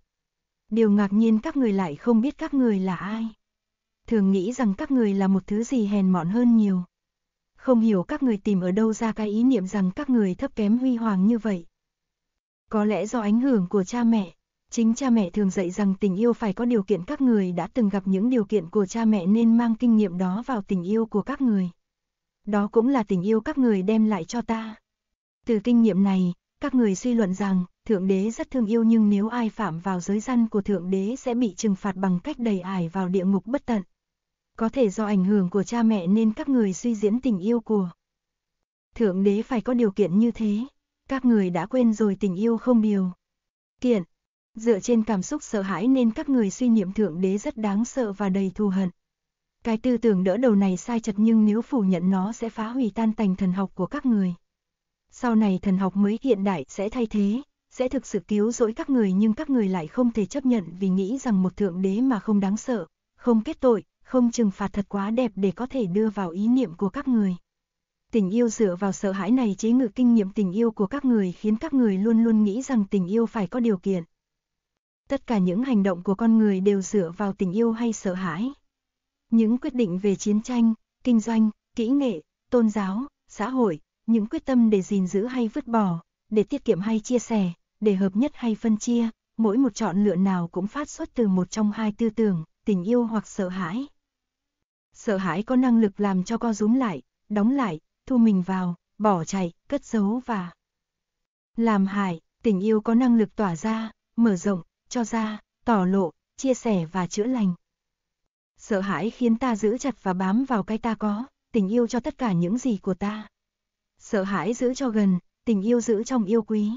Điều ngạc nhiên các người lại không biết các người là ai. Thường nghĩ rằng các người là một thứ gì hèn mọn hơn nhiều. Không hiểu các người tìm ở đâu ra cái ý niệm rằng các người thấp kém huy hoàng như vậy. Có lẽ do ảnh hưởng của cha mẹ, chính cha mẹ thường dạy rằng tình yêu phải có điều kiện các người đã từng gặp những điều kiện của cha mẹ nên mang kinh nghiệm đó vào tình yêu của các người. Đó cũng là tình yêu các người đem lại cho ta. Từ kinh nghiệm này, các người suy luận rằng, Thượng Đế rất thương yêu nhưng nếu ai phạm vào giới răn của Thượng Đế sẽ bị trừng phạt bằng cách đầy ải vào địa ngục bất tận. Có thể do ảnh hưởng của cha mẹ nên các người suy diễn tình yêu của. Thượng Đế phải có điều kiện như thế. Các người đã quên rồi tình yêu không điều. Kiện. Dựa trên cảm xúc sợ hãi nên các người suy niệm Thượng Đế rất đáng sợ và đầy thù hận. Cái tư tưởng đỡ đầu này sai chật nhưng nếu phủ nhận nó sẽ phá hủy tan tành thần học của các người sau này thần học mới hiện đại sẽ thay thế, sẽ thực sự cứu rỗi các người nhưng các người lại không thể chấp nhận vì nghĩ rằng một thượng đế mà không đáng sợ, không kết tội, không trừng phạt thật quá đẹp để có thể đưa vào ý niệm của các người. Tình yêu dựa vào sợ hãi này chế ngự kinh nghiệm tình yêu của các người khiến các người luôn luôn nghĩ rằng tình yêu phải có điều kiện. Tất cả những hành động của con người đều dựa vào tình yêu hay sợ hãi. Những quyết định về chiến tranh, kinh doanh, kỹ nghệ, tôn giáo, xã hội, những quyết tâm để gìn giữ hay vứt bỏ, để tiết kiệm hay chia sẻ, để hợp nhất hay phân chia, mỗi một chọn lựa nào cũng phát xuất từ một trong hai tư tưởng, tình yêu hoặc sợ hãi. Sợ hãi có năng lực làm cho co rúm lại, đóng lại, thu mình vào, bỏ chạy, cất giấu và làm hại, tình yêu có năng lực tỏa ra, mở rộng, cho ra, tỏ lộ, chia sẻ và chữa lành. Sợ hãi khiến ta giữ chặt và bám vào cái ta có, tình yêu cho tất cả những gì của ta. Sợ hãi giữ cho gần, tình yêu giữ trong yêu quý.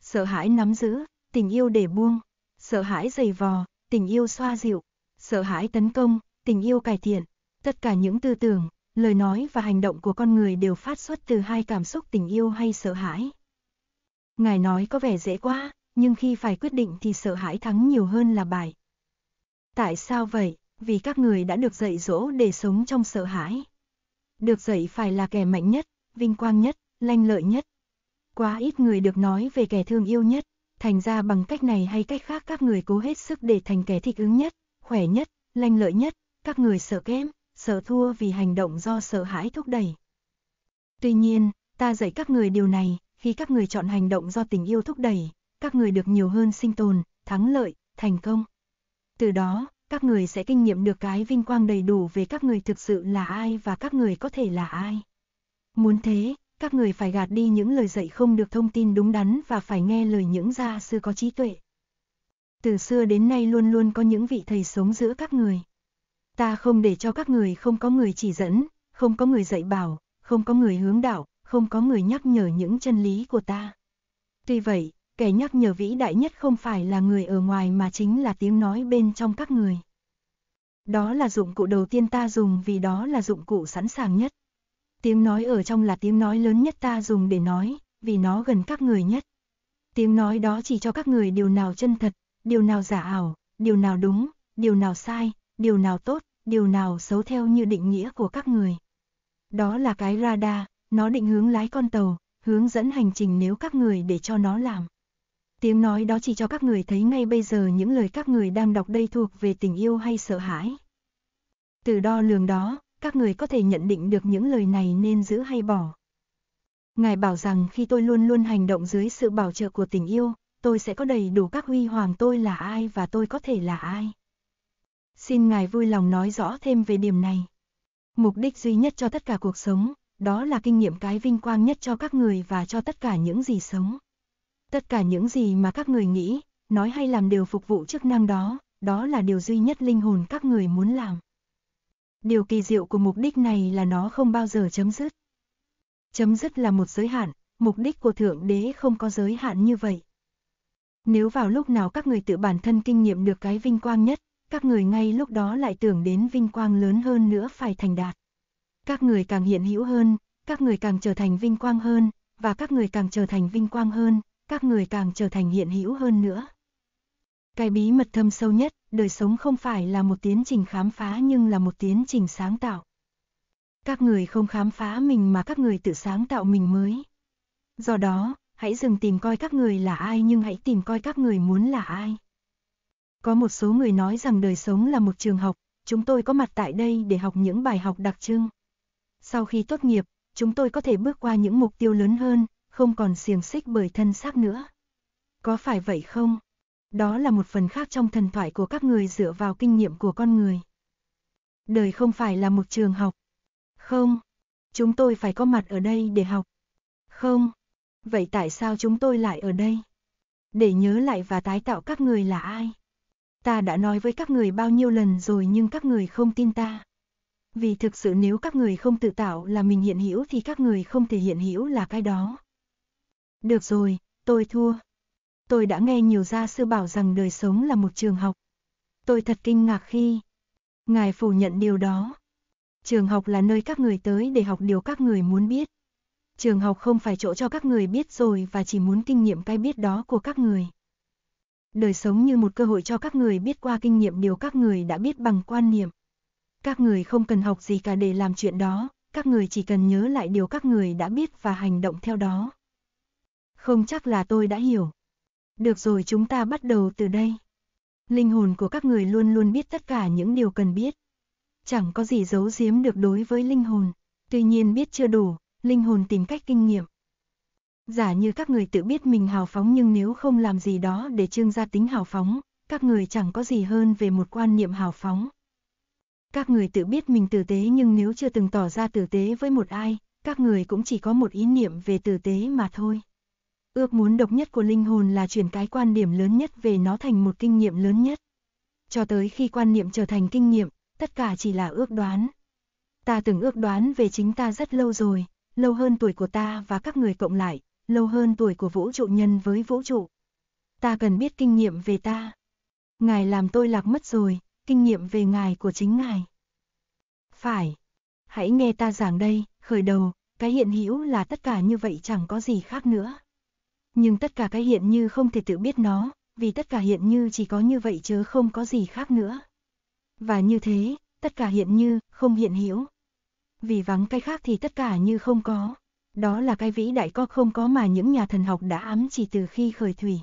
Sợ hãi nắm giữ, tình yêu để buông. Sợ hãi giày vò, tình yêu xoa dịu. Sợ hãi tấn công, tình yêu cải thiện. Tất cả những tư tưởng, lời nói và hành động của con người đều phát xuất từ hai cảm xúc tình yêu hay sợ hãi. Ngài nói có vẻ dễ quá, nhưng khi phải quyết định thì sợ hãi thắng nhiều hơn là bài. Tại sao vậy? Vì các người đã được dạy dỗ để sống trong sợ hãi. Được dạy phải là kẻ mạnh nhất, vinh quang nhất, lanh lợi nhất. Quá ít người được nói về kẻ thương yêu nhất, thành ra bằng cách này hay cách khác các người cố hết sức để thành kẻ thích ứng nhất, khỏe nhất, lanh lợi nhất, các người sợ kém, sợ thua vì hành động do sợ hãi thúc đẩy. Tuy nhiên, ta dạy các người điều này, khi các người chọn hành động do tình yêu thúc đẩy, các người được nhiều hơn sinh tồn, thắng lợi, thành công. Từ đó, các người sẽ kinh nghiệm được cái vinh quang đầy đủ về các người thực sự là ai và các người có thể là ai. Muốn thế, các người phải gạt đi những lời dạy không được thông tin đúng đắn và phải nghe lời những gia sư có trí tuệ. Từ xưa đến nay luôn luôn có những vị thầy sống giữa các người. Ta không để cho các người không có người chỉ dẫn, không có người dạy bảo, không có người hướng đạo, không có người nhắc nhở những chân lý của ta. Tuy vậy, kẻ nhắc nhở vĩ đại nhất không phải là người ở ngoài mà chính là tiếng nói bên trong các người. Đó là dụng cụ đầu tiên ta dùng vì đó là dụng cụ sẵn sàng nhất. Tiếng nói ở trong là tiếng nói lớn nhất ta dùng để nói, vì nó gần các người nhất. Tiếng nói đó chỉ cho các người điều nào chân thật, điều nào giả ảo, điều nào đúng, điều nào sai, điều nào tốt, điều nào xấu theo như định nghĩa của các người. Đó là cái radar, nó định hướng lái con tàu, hướng dẫn hành trình nếu các người để cho nó làm. Tiếng nói đó chỉ cho các người thấy ngay bây giờ những lời các người đang đọc đây thuộc về tình yêu hay sợ hãi. Từ đo lường đó, các người có thể nhận định được những lời này nên giữ hay bỏ. Ngài bảo rằng khi tôi luôn luôn hành động dưới sự bảo trợ của tình yêu, tôi sẽ có đầy đủ các huy hoàng tôi là ai và tôi có thể là ai. Xin Ngài vui lòng nói rõ thêm về điểm này. Mục đích duy nhất cho tất cả cuộc sống, đó là kinh nghiệm cái vinh quang nhất cho các người và cho tất cả những gì sống. Tất cả những gì mà các người nghĩ, nói hay làm đều phục vụ chức năng đó, đó là điều duy nhất linh hồn các người muốn làm. Điều kỳ diệu của mục đích này là nó không bao giờ chấm dứt. Chấm dứt là một giới hạn, mục đích của Thượng Đế không có giới hạn như vậy. Nếu vào lúc nào các người tự bản thân kinh nghiệm được cái vinh quang nhất, các người ngay lúc đó lại tưởng đến vinh quang lớn hơn nữa phải thành đạt. Các người càng hiện hữu hơn, các người càng trở thành vinh quang hơn, và các người càng trở thành vinh quang hơn, các người càng trở thành hiện hữu hơn nữa. Cái bí mật thâm sâu nhất, đời sống không phải là một tiến trình khám phá nhưng là một tiến trình sáng tạo. Các người không khám phá mình mà các người tự sáng tạo mình mới. Do đó, hãy dừng tìm coi các người là ai nhưng hãy tìm coi các người muốn là ai. Có một số người nói rằng đời sống là một trường học, chúng tôi có mặt tại đây để học những bài học đặc trưng. Sau khi tốt nghiệp, chúng tôi có thể bước qua những mục tiêu lớn hơn, không còn xiềng xích bởi thân xác nữa. Có phải vậy không? Đó là một phần khác trong thần thoại của các người dựa vào kinh nghiệm của con người. Đời không phải là một trường học. Không, chúng tôi phải có mặt ở đây để học. Không, vậy tại sao chúng tôi lại ở đây? Để nhớ lại và tái tạo các người là ai? Ta đã nói với các người bao nhiêu lần rồi nhưng các người không tin ta. Vì thực sự nếu các người không tự tạo là mình hiện hữu thì các người không thể hiện hữu là cái đó. Được rồi, tôi thua tôi đã nghe nhiều gia sư bảo rằng đời sống là một trường học. Tôi thật kinh ngạc khi ngài phủ nhận điều đó. Trường học là nơi các người tới để học điều các người muốn biết. Trường học không phải chỗ cho các người biết rồi và chỉ muốn kinh nghiệm cái biết đó của các người. Đời sống như một cơ hội cho các người biết qua kinh nghiệm điều các người đã biết bằng quan niệm. Các người không cần học gì cả để làm chuyện đó, các người chỉ cần nhớ lại điều các người đã biết và hành động theo đó. Không chắc là tôi đã hiểu. Được rồi chúng ta bắt đầu từ đây. Linh hồn của các người luôn luôn biết tất cả những điều cần biết. Chẳng có gì giấu giếm được đối với linh hồn, tuy nhiên biết chưa đủ, linh hồn tìm cách kinh nghiệm. Giả như các người tự biết mình hào phóng nhưng nếu không làm gì đó để trương ra tính hào phóng, các người chẳng có gì hơn về một quan niệm hào phóng. Các người tự biết mình tử tế nhưng nếu chưa từng tỏ ra tử tế với một ai, các người cũng chỉ có một ý niệm về tử tế mà thôi. Ước muốn độc nhất của linh hồn là chuyển cái quan điểm lớn nhất về nó thành một kinh nghiệm lớn nhất. Cho tới khi quan niệm trở thành kinh nghiệm, tất cả chỉ là ước đoán. Ta từng ước đoán về chính ta rất lâu rồi, lâu hơn tuổi của ta và các người cộng lại, lâu hơn tuổi của vũ trụ nhân với vũ trụ. Ta cần biết kinh nghiệm về ta. Ngài làm tôi lạc mất rồi, kinh nghiệm về ngài của chính ngài. Phải. Hãy nghe ta giảng đây, khởi đầu, cái hiện hữu là tất cả như vậy chẳng có gì khác nữa nhưng tất cả cái hiện như không thể tự biết nó, vì tất cả hiện như chỉ có như vậy chứ không có gì khác nữa. Và như thế, tất cả hiện như, không hiện hiểu. Vì vắng cái khác thì tất cả như không có. Đó là cái vĩ đại có không có mà những nhà thần học đã ám chỉ từ khi khởi thủy.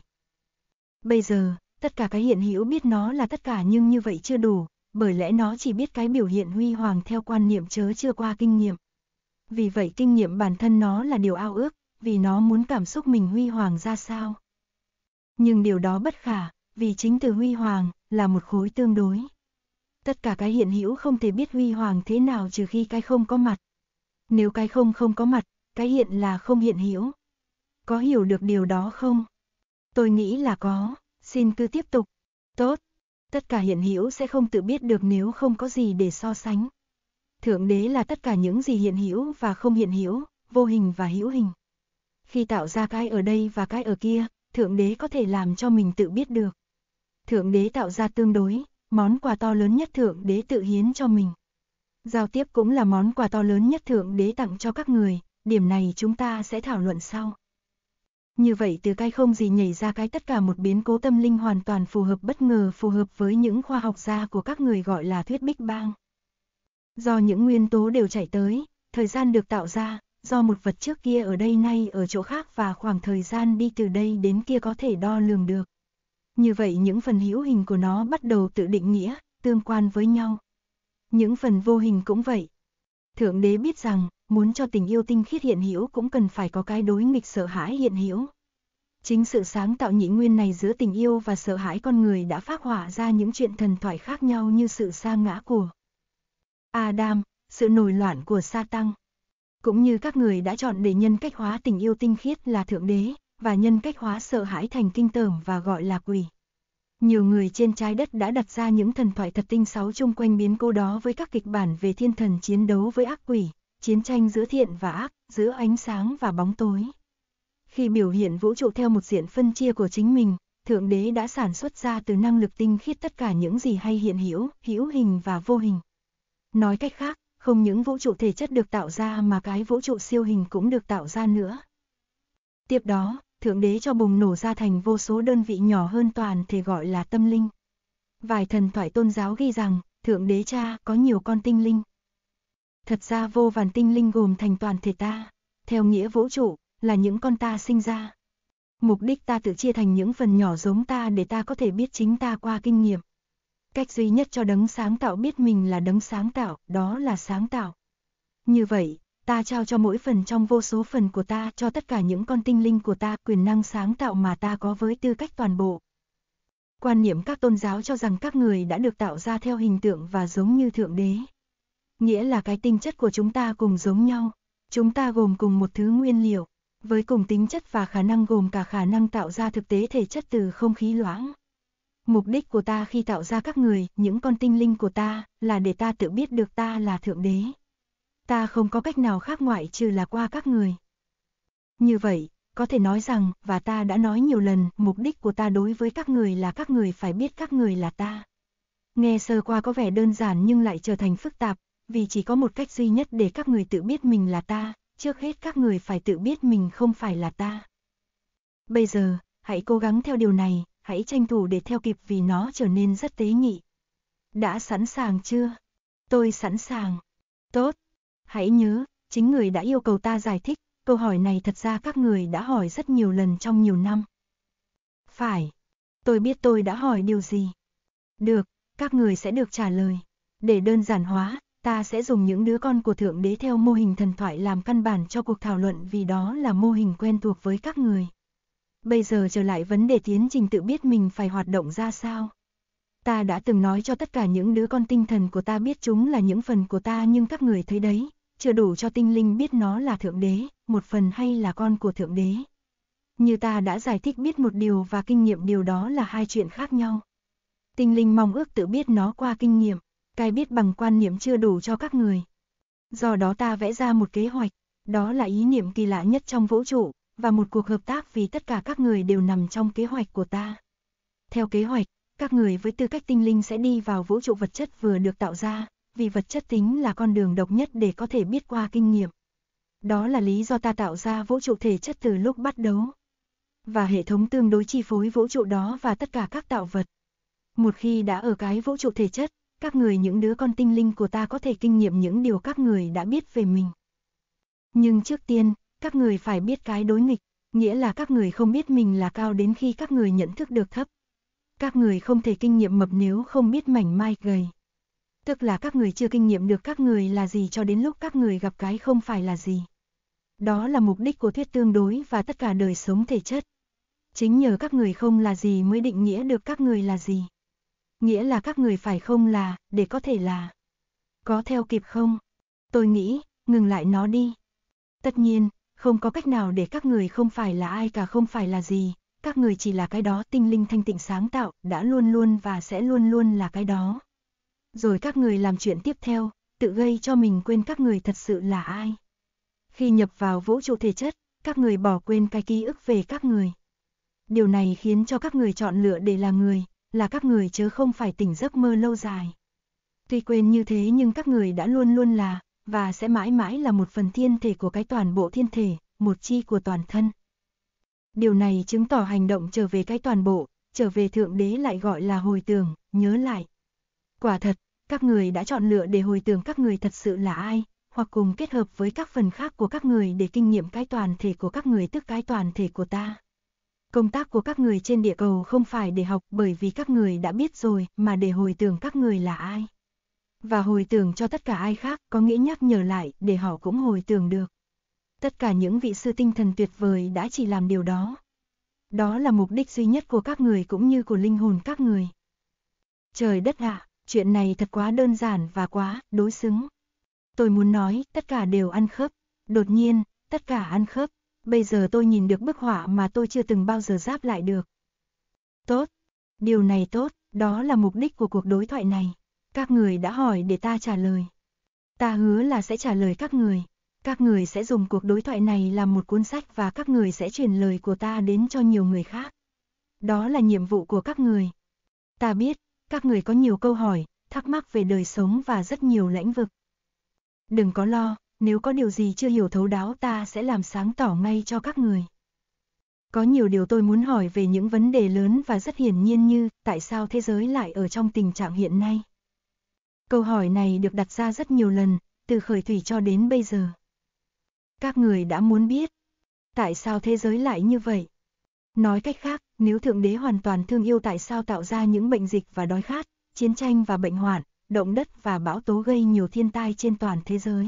Bây giờ, tất cả cái hiện hữu biết nó là tất cả nhưng như vậy chưa đủ, bởi lẽ nó chỉ biết cái biểu hiện huy hoàng theo quan niệm chớ chưa qua kinh nghiệm. Vì vậy kinh nghiệm bản thân nó là điều ao ước, vì nó muốn cảm xúc mình huy hoàng ra sao. Nhưng điều đó bất khả, vì chính từ huy hoàng là một khối tương đối. Tất cả cái hiện hữu không thể biết huy hoàng thế nào trừ khi cái không có mặt. Nếu cái không không có mặt, cái hiện là không hiện hữu. Có hiểu được điều đó không? Tôi nghĩ là có, xin cứ tiếp tục. Tốt, tất cả hiện hữu sẽ không tự biết được nếu không có gì để so sánh. Thượng đế là tất cả những gì hiện hữu và không hiện hữu, vô hình và hữu hình khi tạo ra cái ở đây và cái ở kia, Thượng Đế có thể làm cho mình tự biết được. Thượng Đế tạo ra tương đối, món quà to lớn nhất Thượng Đế tự hiến cho mình. Giao tiếp cũng là món quà to lớn nhất Thượng Đế tặng cho các người, điểm này chúng ta sẽ thảo luận sau. Như vậy từ cái không gì nhảy ra cái tất cả một biến cố tâm linh hoàn toàn phù hợp bất ngờ phù hợp với những khoa học gia của các người gọi là thuyết Big Bang. Do những nguyên tố đều chảy tới, thời gian được tạo ra, do một vật trước kia ở đây nay ở chỗ khác và khoảng thời gian đi từ đây đến kia có thể đo lường được. Như vậy những phần hữu hình của nó bắt đầu tự định nghĩa, tương quan với nhau. Những phần vô hình cũng vậy. Thượng đế biết rằng, muốn cho tình yêu tinh khiết hiện hữu cũng cần phải có cái đối nghịch sợ hãi hiện hữu. Chính sự sáng tạo nhị nguyên này giữa tình yêu và sợ hãi con người đã phát họa ra những chuyện thần thoại khác nhau như sự sa ngã của Adam, sự nổi loạn của Satan. tăng cũng như các người đã chọn để nhân cách hóa tình yêu tinh khiết là thượng đế, và nhân cách hóa sợ hãi thành kinh tởm và gọi là quỷ. Nhiều người trên trái đất đã đặt ra những thần thoại thật tinh sáu chung quanh biến cô đó với các kịch bản về thiên thần chiến đấu với ác quỷ, chiến tranh giữa thiện và ác, giữa ánh sáng và bóng tối. Khi biểu hiện vũ trụ theo một diện phân chia của chính mình, Thượng Đế đã sản xuất ra từ năng lực tinh khiết tất cả những gì hay hiện hữu, hữu hình và vô hình. Nói cách khác, không những vũ trụ thể chất được tạo ra mà cái vũ trụ siêu hình cũng được tạo ra nữa. Tiếp đó, Thượng Đế cho bùng nổ ra thành vô số đơn vị nhỏ hơn toàn thể gọi là tâm linh. Vài thần thoại tôn giáo ghi rằng, Thượng Đế Cha có nhiều con tinh linh. Thật ra vô vàn tinh linh gồm thành toàn thể ta, theo nghĩa vũ trụ, là những con ta sinh ra. Mục đích ta tự chia thành những phần nhỏ giống ta để ta có thể biết chính ta qua kinh nghiệm. Cách duy nhất cho đấng sáng tạo biết mình là đấng sáng tạo, đó là sáng tạo. Như vậy, ta trao cho mỗi phần trong vô số phần của ta cho tất cả những con tinh linh của ta quyền năng sáng tạo mà ta có với tư cách toàn bộ. Quan niệm các tôn giáo cho rằng các người đã được tạo ra theo hình tượng và giống như Thượng Đế. Nghĩa là cái tinh chất của chúng ta cùng giống nhau, chúng ta gồm cùng một thứ nguyên liệu, với cùng tính chất và khả năng gồm cả khả năng tạo ra thực tế thể chất từ không khí loãng. Mục đích của ta khi tạo ra các người, những con tinh linh của ta, là để ta tự biết được ta là Thượng Đế. Ta không có cách nào khác ngoại trừ là qua các người. Như vậy, có thể nói rằng, và ta đã nói nhiều lần, mục đích của ta đối với các người là các người phải biết các người là ta. Nghe sơ qua có vẻ đơn giản nhưng lại trở thành phức tạp, vì chỉ có một cách duy nhất để các người tự biết mình là ta, trước hết các người phải tự biết mình không phải là ta. Bây giờ, hãy cố gắng theo điều này, hãy tranh thủ để theo kịp vì nó trở nên rất tế nhị. Đã sẵn sàng chưa? Tôi sẵn sàng. Tốt. Hãy nhớ, chính người đã yêu cầu ta giải thích, câu hỏi này thật ra các người đã hỏi rất nhiều lần trong nhiều năm. Phải. Tôi biết tôi đã hỏi điều gì. Được, các người sẽ được trả lời. Để đơn giản hóa, ta sẽ dùng những đứa con của Thượng Đế theo mô hình thần thoại làm căn bản cho cuộc thảo luận vì đó là mô hình quen thuộc với các người bây giờ trở lại vấn đề tiến trình tự biết mình phải hoạt động ra sao. Ta đã từng nói cho tất cả những đứa con tinh thần của ta biết chúng là những phần của ta nhưng các người thấy đấy, chưa đủ cho tinh linh biết nó là Thượng Đế, một phần hay là con của Thượng Đế. Như ta đã giải thích biết một điều và kinh nghiệm điều đó là hai chuyện khác nhau. Tinh linh mong ước tự biết nó qua kinh nghiệm, cái biết bằng quan niệm chưa đủ cho các người. Do đó ta vẽ ra một kế hoạch, đó là ý niệm kỳ lạ nhất trong vũ trụ, và một cuộc hợp tác vì tất cả các người đều nằm trong kế hoạch của ta. Theo kế hoạch, các người với tư cách tinh linh sẽ đi vào vũ trụ vật chất vừa được tạo ra, vì vật chất tính là con đường độc nhất để có thể biết qua kinh nghiệm. Đó là lý do ta tạo ra vũ trụ thể chất từ lúc bắt đầu. Và hệ thống tương đối chi phối vũ trụ đó và tất cả các tạo vật. Một khi đã ở cái vũ trụ thể chất, các người những đứa con tinh linh của ta có thể kinh nghiệm những điều các người đã biết về mình. Nhưng trước tiên, các người phải biết cái đối nghịch, nghĩa là các người không biết mình là cao đến khi các người nhận thức được thấp. Các người không thể kinh nghiệm mập nếu không biết mảnh mai gầy. Tức là các người chưa kinh nghiệm được các người là gì cho đến lúc các người gặp cái không phải là gì. Đó là mục đích của thuyết tương đối và tất cả đời sống thể chất. Chính nhờ các người không là gì mới định nghĩa được các người là gì. Nghĩa là các người phải không là, để có thể là. Có theo kịp không? Tôi nghĩ, ngừng lại nó đi. Tất nhiên, không có cách nào để các người không phải là ai cả không phải là gì, các người chỉ là cái đó tinh linh thanh tịnh sáng tạo, đã luôn luôn và sẽ luôn luôn là cái đó. Rồi các người làm chuyện tiếp theo, tự gây cho mình quên các người thật sự là ai. Khi nhập vào vũ trụ thể chất, các người bỏ quên cái ký ức về các người. Điều này khiến cho các người chọn lựa để là người, là các người chứ không phải tỉnh giấc mơ lâu dài. Tuy quên như thế nhưng các người đã luôn luôn là, và sẽ mãi mãi là một phần thiên thể của cái toàn bộ thiên thể, một chi của toàn thân. Điều này chứng tỏ hành động trở về cái toàn bộ, trở về Thượng Đế lại gọi là hồi tưởng, nhớ lại. Quả thật, các người đã chọn lựa để hồi tưởng các người thật sự là ai, hoặc cùng kết hợp với các phần khác của các người để kinh nghiệm cái toàn thể của các người tức cái toàn thể của ta. Công tác của các người trên địa cầu không phải để học bởi vì các người đã biết rồi mà để hồi tưởng các người là ai và hồi tưởng cho tất cả ai khác có nghĩa nhắc nhở lại để họ cũng hồi tưởng được. Tất cả những vị sư tinh thần tuyệt vời đã chỉ làm điều đó. Đó là mục đích duy nhất của các người cũng như của linh hồn các người. Trời đất ạ, chuyện này thật quá đơn giản và quá đối xứng. Tôi muốn nói tất cả đều ăn khớp, đột nhiên, tất cả ăn khớp, bây giờ tôi nhìn được bức họa mà tôi chưa từng bao giờ giáp lại được. Tốt, điều này tốt, đó là mục đích của cuộc đối thoại này. Các người đã hỏi để ta trả lời. Ta hứa là sẽ trả lời các người. Các người sẽ dùng cuộc đối thoại này làm một cuốn sách và các người sẽ truyền lời của ta đến cho nhiều người khác. Đó là nhiệm vụ của các người. Ta biết, các người có nhiều câu hỏi, thắc mắc về đời sống và rất nhiều lĩnh vực. Đừng có lo, nếu có điều gì chưa hiểu thấu đáo ta sẽ làm sáng tỏ ngay cho các người. Có nhiều điều tôi muốn hỏi về những vấn đề lớn và rất hiển nhiên như tại sao thế giới lại ở trong tình trạng hiện nay. Câu hỏi này được đặt ra rất nhiều lần, từ khởi thủy cho đến bây giờ. Các người đã muốn biết, tại sao thế giới lại như vậy? Nói cách khác, nếu Thượng Đế hoàn toàn thương yêu tại sao tạo ra những bệnh dịch và đói khát, chiến tranh và bệnh hoạn, động đất và bão tố gây nhiều thiên tai trên toàn thế giới?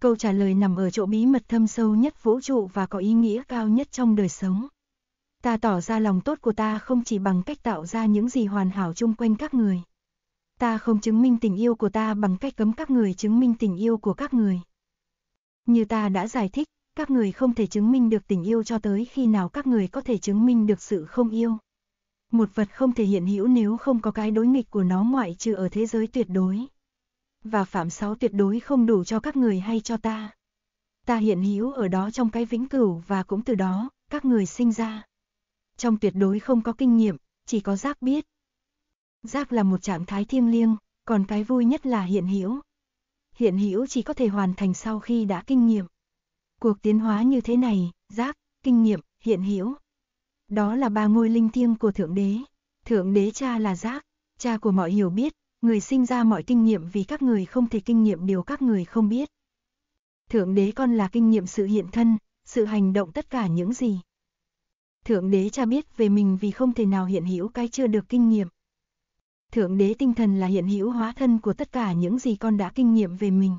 Câu trả lời nằm ở chỗ bí mật thâm sâu nhất vũ trụ và có ý nghĩa cao nhất trong đời sống. Ta tỏ ra lòng tốt của ta không chỉ bằng cách tạo ra những gì hoàn hảo chung quanh các người Ta không chứng minh tình yêu của ta bằng cách cấm các người chứng minh tình yêu của các người. Như ta đã giải thích, các người không thể chứng minh được tình yêu cho tới khi nào các người có thể chứng minh được sự không yêu. Một vật không thể hiện hữu nếu không có cái đối nghịch của nó ngoại trừ ở thế giới tuyệt đối. Và phạm sáu tuyệt đối không đủ cho các người hay cho ta. Ta hiện hữu ở đó trong cái vĩnh cửu và cũng từ đó, các người sinh ra. Trong tuyệt đối không có kinh nghiệm, chỉ có giác biết, Giác là một trạng thái thiêng liêng, còn cái vui nhất là hiện hữu. Hiện hữu chỉ có thể hoàn thành sau khi đã kinh nghiệm. Cuộc tiến hóa như thế này, giác, kinh nghiệm, hiện hữu. Đó là ba ngôi linh thiêng của Thượng Đế. Thượng Đế cha là giác, cha của mọi hiểu biết, người sinh ra mọi kinh nghiệm vì các người không thể kinh nghiệm điều các người không biết. Thượng Đế con là kinh nghiệm sự hiện thân, sự hành động tất cả những gì. Thượng Đế cha biết về mình vì không thể nào hiện hữu cái chưa được kinh nghiệm thượng đế tinh thần là hiện hữu hóa thân của tất cả những gì con đã kinh nghiệm về mình.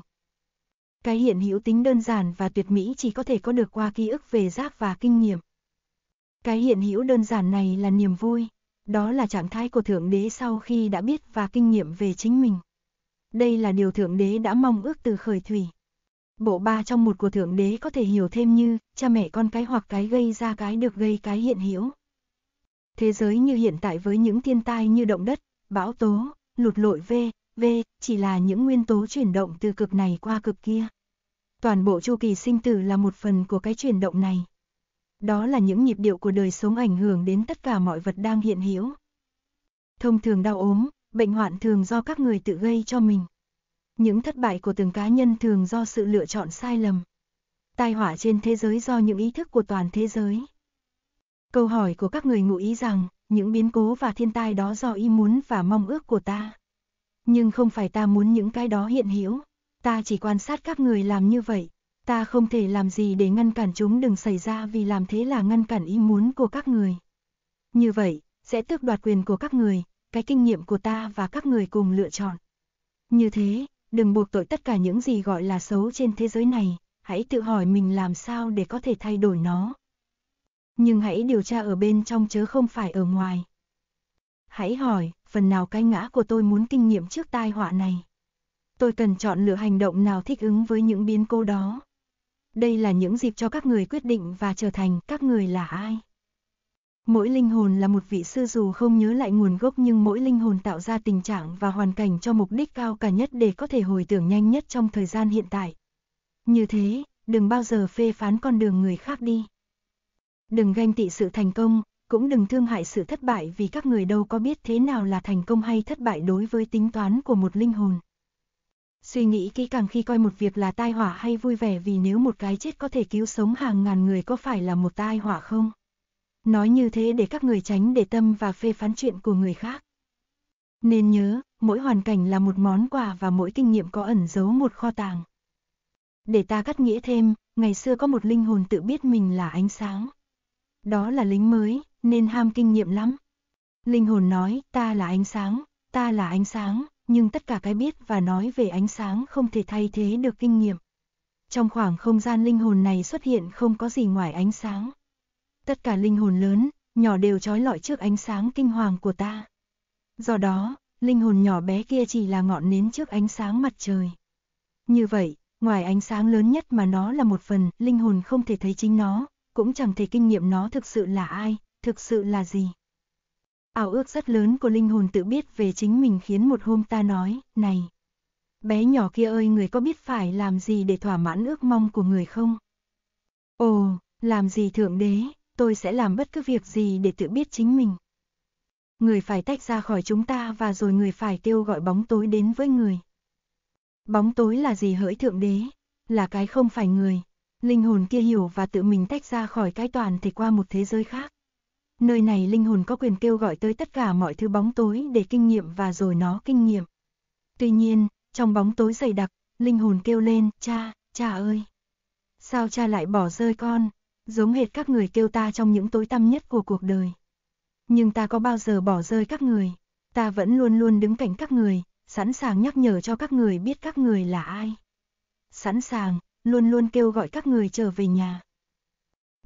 Cái hiện hữu tính đơn giản và tuyệt mỹ chỉ có thể có được qua ký ức về giác và kinh nghiệm. Cái hiện hữu đơn giản này là niềm vui, đó là trạng thái của Thượng Đế sau khi đã biết và kinh nghiệm về chính mình. Đây là điều Thượng Đế đã mong ước từ khởi thủy. Bộ ba trong một của Thượng Đế có thể hiểu thêm như, cha mẹ con cái hoặc cái gây ra cái được gây cái hiện hữu. Thế giới như hiện tại với những thiên tai như động đất, bão tố, lụt lội V, V chỉ là những nguyên tố chuyển động từ cực này qua cực kia. Toàn bộ chu kỳ sinh tử là một phần của cái chuyển động này. Đó là những nhịp điệu của đời sống ảnh hưởng đến tất cả mọi vật đang hiện hữu. Thông thường đau ốm, bệnh hoạn thường do các người tự gây cho mình. Những thất bại của từng cá nhân thường do sự lựa chọn sai lầm. Tai họa trên thế giới do những ý thức của toàn thế giới. Câu hỏi của các người ngụ ý rằng, những biến cố và thiên tai đó do ý muốn và mong ước của ta. Nhưng không phải ta muốn những cái đó hiện hữu, ta chỉ quan sát các người làm như vậy, ta không thể làm gì để ngăn cản chúng đừng xảy ra vì làm thế là ngăn cản ý muốn của các người. Như vậy, sẽ tước đoạt quyền của các người, cái kinh nghiệm của ta và các người cùng lựa chọn. Như thế, đừng buộc tội tất cả những gì gọi là xấu trên thế giới này, hãy tự hỏi mình làm sao để có thể thay đổi nó nhưng hãy điều tra ở bên trong chứ không phải ở ngoài. Hãy hỏi, phần nào cái ngã của tôi muốn kinh nghiệm trước tai họa này. Tôi cần chọn lựa hành động nào thích ứng với những biến cố đó. Đây là những dịp cho các người quyết định và trở thành các người là ai. Mỗi linh hồn là một vị sư dù không nhớ lại nguồn gốc nhưng mỗi linh hồn tạo ra tình trạng và hoàn cảnh cho mục đích cao cả nhất để có thể hồi tưởng nhanh nhất trong thời gian hiện tại. Như thế, đừng bao giờ phê phán con đường người khác đi. Đừng ganh tị sự thành công, cũng đừng thương hại sự thất bại vì các người đâu có biết thế nào là thành công hay thất bại đối với tính toán của một linh hồn. Suy nghĩ kỹ càng khi coi một việc là tai họa hay vui vẻ vì nếu một cái chết có thể cứu sống hàng ngàn người có phải là một tai họa không? Nói như thế để các người tránh để tâm và phê phán chuyện của người khác. Nên nhớ, mỗi hoàn cảnh là một món quà và mỗi kinh nghiệm có ẩn giấu một kho tàng. Để ta cắt nghĩa thêm, ngày xưa có một linh hồn tự biết mình là ánh sáng đó là lính mới, nên ham kinh nghiệm lắm. Linh hồn nói, ta là ánh sáng, ta là ánh sáng, nhưng tất cả cái biết và nói về ánh sáng không thể thay thế được kinh nghiệm. Trong khoảng không gian linh hồn này xuất hiện không có gì ngoài ánh sáng. Tất cả linh hồn lớn, nhỏ đều trói lọi trước ánh sáng kinh hoàng của ta. Do đó, linh hồn nhỏ bé kia chỉ là ngọn nến trước ánh sáng mặt trời. Như vậy, ngoài ánh sáng lớn nhất mà nó là một phần, linh hồn không thể thấy chính nó, cũng chẳng thể kinh nghiệm nó thực sự là ai, thực sự là gì. Ảo ước rất lớn của linh hồn tự biết về chính mình khiến một hôm ta nói, này. Bé nhỏ kia ơi người có biết phải làm gì để thỏa mãn ước mong của người không? Ồ, làm gì thượng đế, tôi sẽ làm bất cứ việc gì để tự biết chính mình. Người phải tách ra khỏi chúng ta và rồi người phải kêu gọi bóng tối đến với người. Bóng tối là gì hỡi thượng đế? Là cái không phải người, linh hồn kia hiểu và tự mình tách ra khỏi cái toàn thể qua một thế giới khác. Nơi này linh hồn có quyền kêu gọi tới tất cả mọi thứ bóng tối để kinh nghiệm và rồi nó kinh nghiệm. Tuy nhiên, trong bóng tối dày đặc, linh hồn kêu lên, cha, cha ơi. Sao cha lại bỏ rơi con, giống hệt các người kêu ta trong những tối tăm nhất của cuộc đời. Nhưng ta có bao giờ bỏ rơi các người, ta vẫn luôn luôn đứng cạnh các người, sẵn sàng nhắc nhở cho các người biết các người là ai. Sẵn sàng, luôn luôn kêu gọi các người trở về nhà.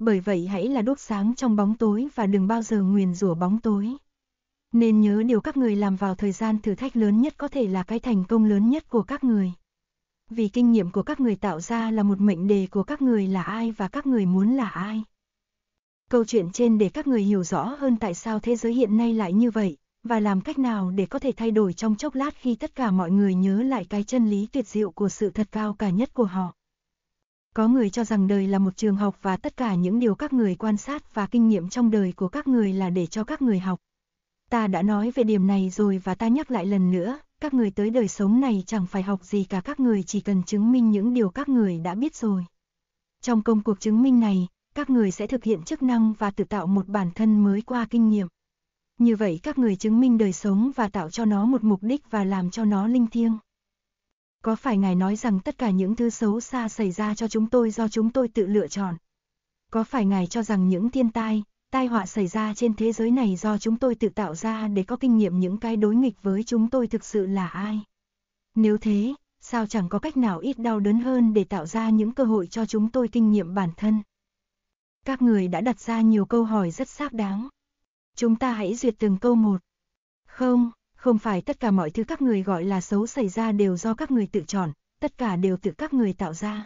Bởi vậy hãy là đốt sáng trong bóng tối và đừng bao giờ nguyền rủa bóng tối. Nên nhớ điều các người làm vào thời gian thử thách lớn nhất có thể là cái thành công lớn nhất của các người. Vì kinh nghiệm của các người tạo ra là một mệnh đề của các người là ai và các người muốn là ai. Câu chuyện trên để các người hiểu rõ hơn tại sao thế giới hiện nay lại như vậy, và làm cách nào để có thể thay đổi trong chốc lát khi tất cả mọi người nhớ lại cái chân lý tuyệt diệu của sự thật cao cả nhất của họ. Có người cho rằng đời là một trường học và tất cả những điều các người quan sát và kinh nghiệm trong đời của các người là để cho các người học. Ta đã nói về điểm này rồi và ta nhắc lại lần nữa, các người tới đời sống này chẳng phải học gì cả các người chỉ cần chứng minh những điều các người đã biết rồi. Trong công cuộc chứng minh này, các người sẽ thực hiện chức năng và tự tạo một bản thân mới qua kinh nghiệm. Như vậy các người chứng minh đời sống và tạo cho nó một mục đích và làm cho nó linh thiêng. Có phải ngài nói rằng tất cả những thứ xấu xa xảy ra cho chúng tôi do chúng tôi tự lựa chọn? Có phải ngài cho rằng những thiên tai, tai họa xảy ra trên thế giới này do chúng tôi tự tạo ra để có kinh nghiệm những cái đối nghịch với chúng tôi thực sự là ai? Nếu thế, sao chẳng có cách nào ít đau đớn hơn để tạo ra những cơ hội cho chúng tôi kinh nghiệm bản thân? Các người đã đặt ra nhiều câu hỏi rất xác đáng. Chúng ta hãy duyệt từng câu một. Không, không phải tất cả mọi thứ các người gọi là xấu xảy ra đều do các người tự chọn, tất cả đều tự các người tạo ra.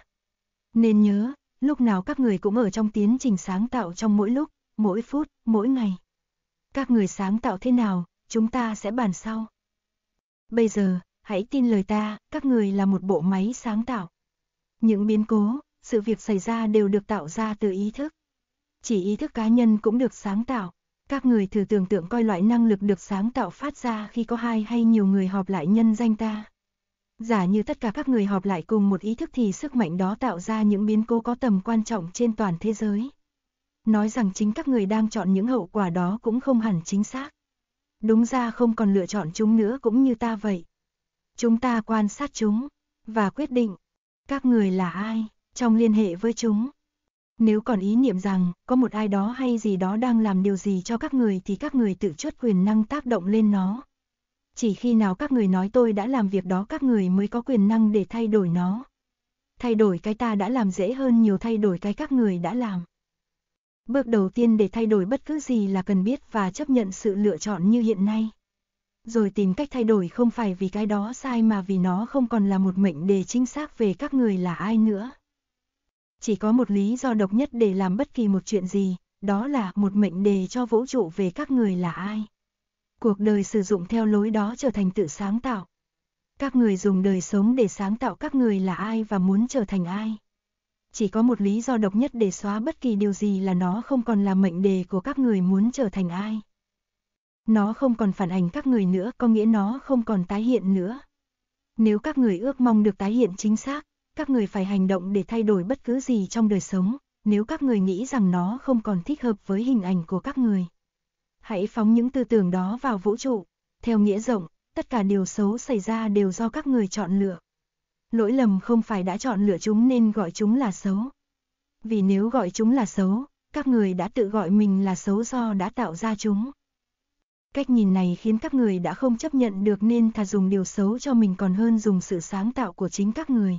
Nên nhớ, lúc nào các người cũng ở trong tiến trình sáng tạo trong mỗi lúc, mỗi phút, mỗi ngày. Các người sáng tạo thế nào, chúng ta sẽ bàn sau. Bây giờ, hãy tin lời ta, các người là một bộ máy sáng tạo. Những biến cố, sự việc xảy ra đều được tạo ra từ ý thức. Chỉ ý thức cá nhân cũng được sáng tạo. Các người thử tưởng tượng coi loại năng lực được sáng tạo phát ra khi có hai hay nhiều người họp lại nhân danh ta. Giả như tất cả các người họp lại cùng một ý thức thì sức mạnh đó tạo ra những biến cố có tầm quan trọng trên toàn thế giới. Nói rằng chính các người đang chọn những hậu quả đó cũng không hẳn chính xác. Đúng ra không còn lựa chọn chúng nữa cũng như ta vậy. Chúng ta quan sát chúng, và quyết định, các người là ai, trong liên hệ với chúng. Nếu còn ý niệm rằng có một ai đó hay gì đó đang làm điều gì cho các người thì các người tự chốt quyền năng tác động lên nó. Chỉ khi nào các người nói tôi đã làm việc đó các người mới có quyền năng để thay đổi nó. Thay đổi cái ta đã làm dễ hơn nhiều thay đổi cái các người đã làm. Bước đầu tiên để thay đổi bất cứ gì là cần biết và chấp nhận sự lựa chọn như hiện nay. Rồi tìm cách thay đổi không phải vì cái đó sai mà vì nó không còn là một mệnh đề chính xác về các người là ai nữa chỉ có một lý do độc nhất để làm bất kỳ một chuyện gì, đó là một mệnh đề cho vũ trụ về các người là ai. Cuộc đời sử dụng theo lối đó trở thành tự sáng tạo. Các người dùng đời sống để sáng tạo các người là ai và muốn trở thành ai. Chỉ có một lý do độc nhất để xóa bất kỳ điều gì là nó không còn là mệnh đề của các người muốn trở thành ai. Nó không còn phản ảnh các người nữa, có nghĩa nó không còn tái hiện nữa. Nếu các người ước mong được tái hiện chính xác, các người phải hành động để thay đổi bất cứ gì trong đời sống, nếu các người nghĩ rằng nó không còn thích hợp với hình ảnh của các người. Hãy phóng những tư tưởng đó vào vũ trụ, theo nghĩa rộng, tất cả điều xấu xảy ra đều do các người chọn lựa. Lỗi lầm không phải đã chọn lựa chúng nên gọi chúng là xấu. Vì nếu gọi chúng là xấu, các người đã tự gọi mình là xấu do đã tạo ra chúng. Cách nhìn này khiến các người đã không chấp nhận được nên thà dùng điều xấu cho mình còn hơn dùng sự sáng tạo của chính các người.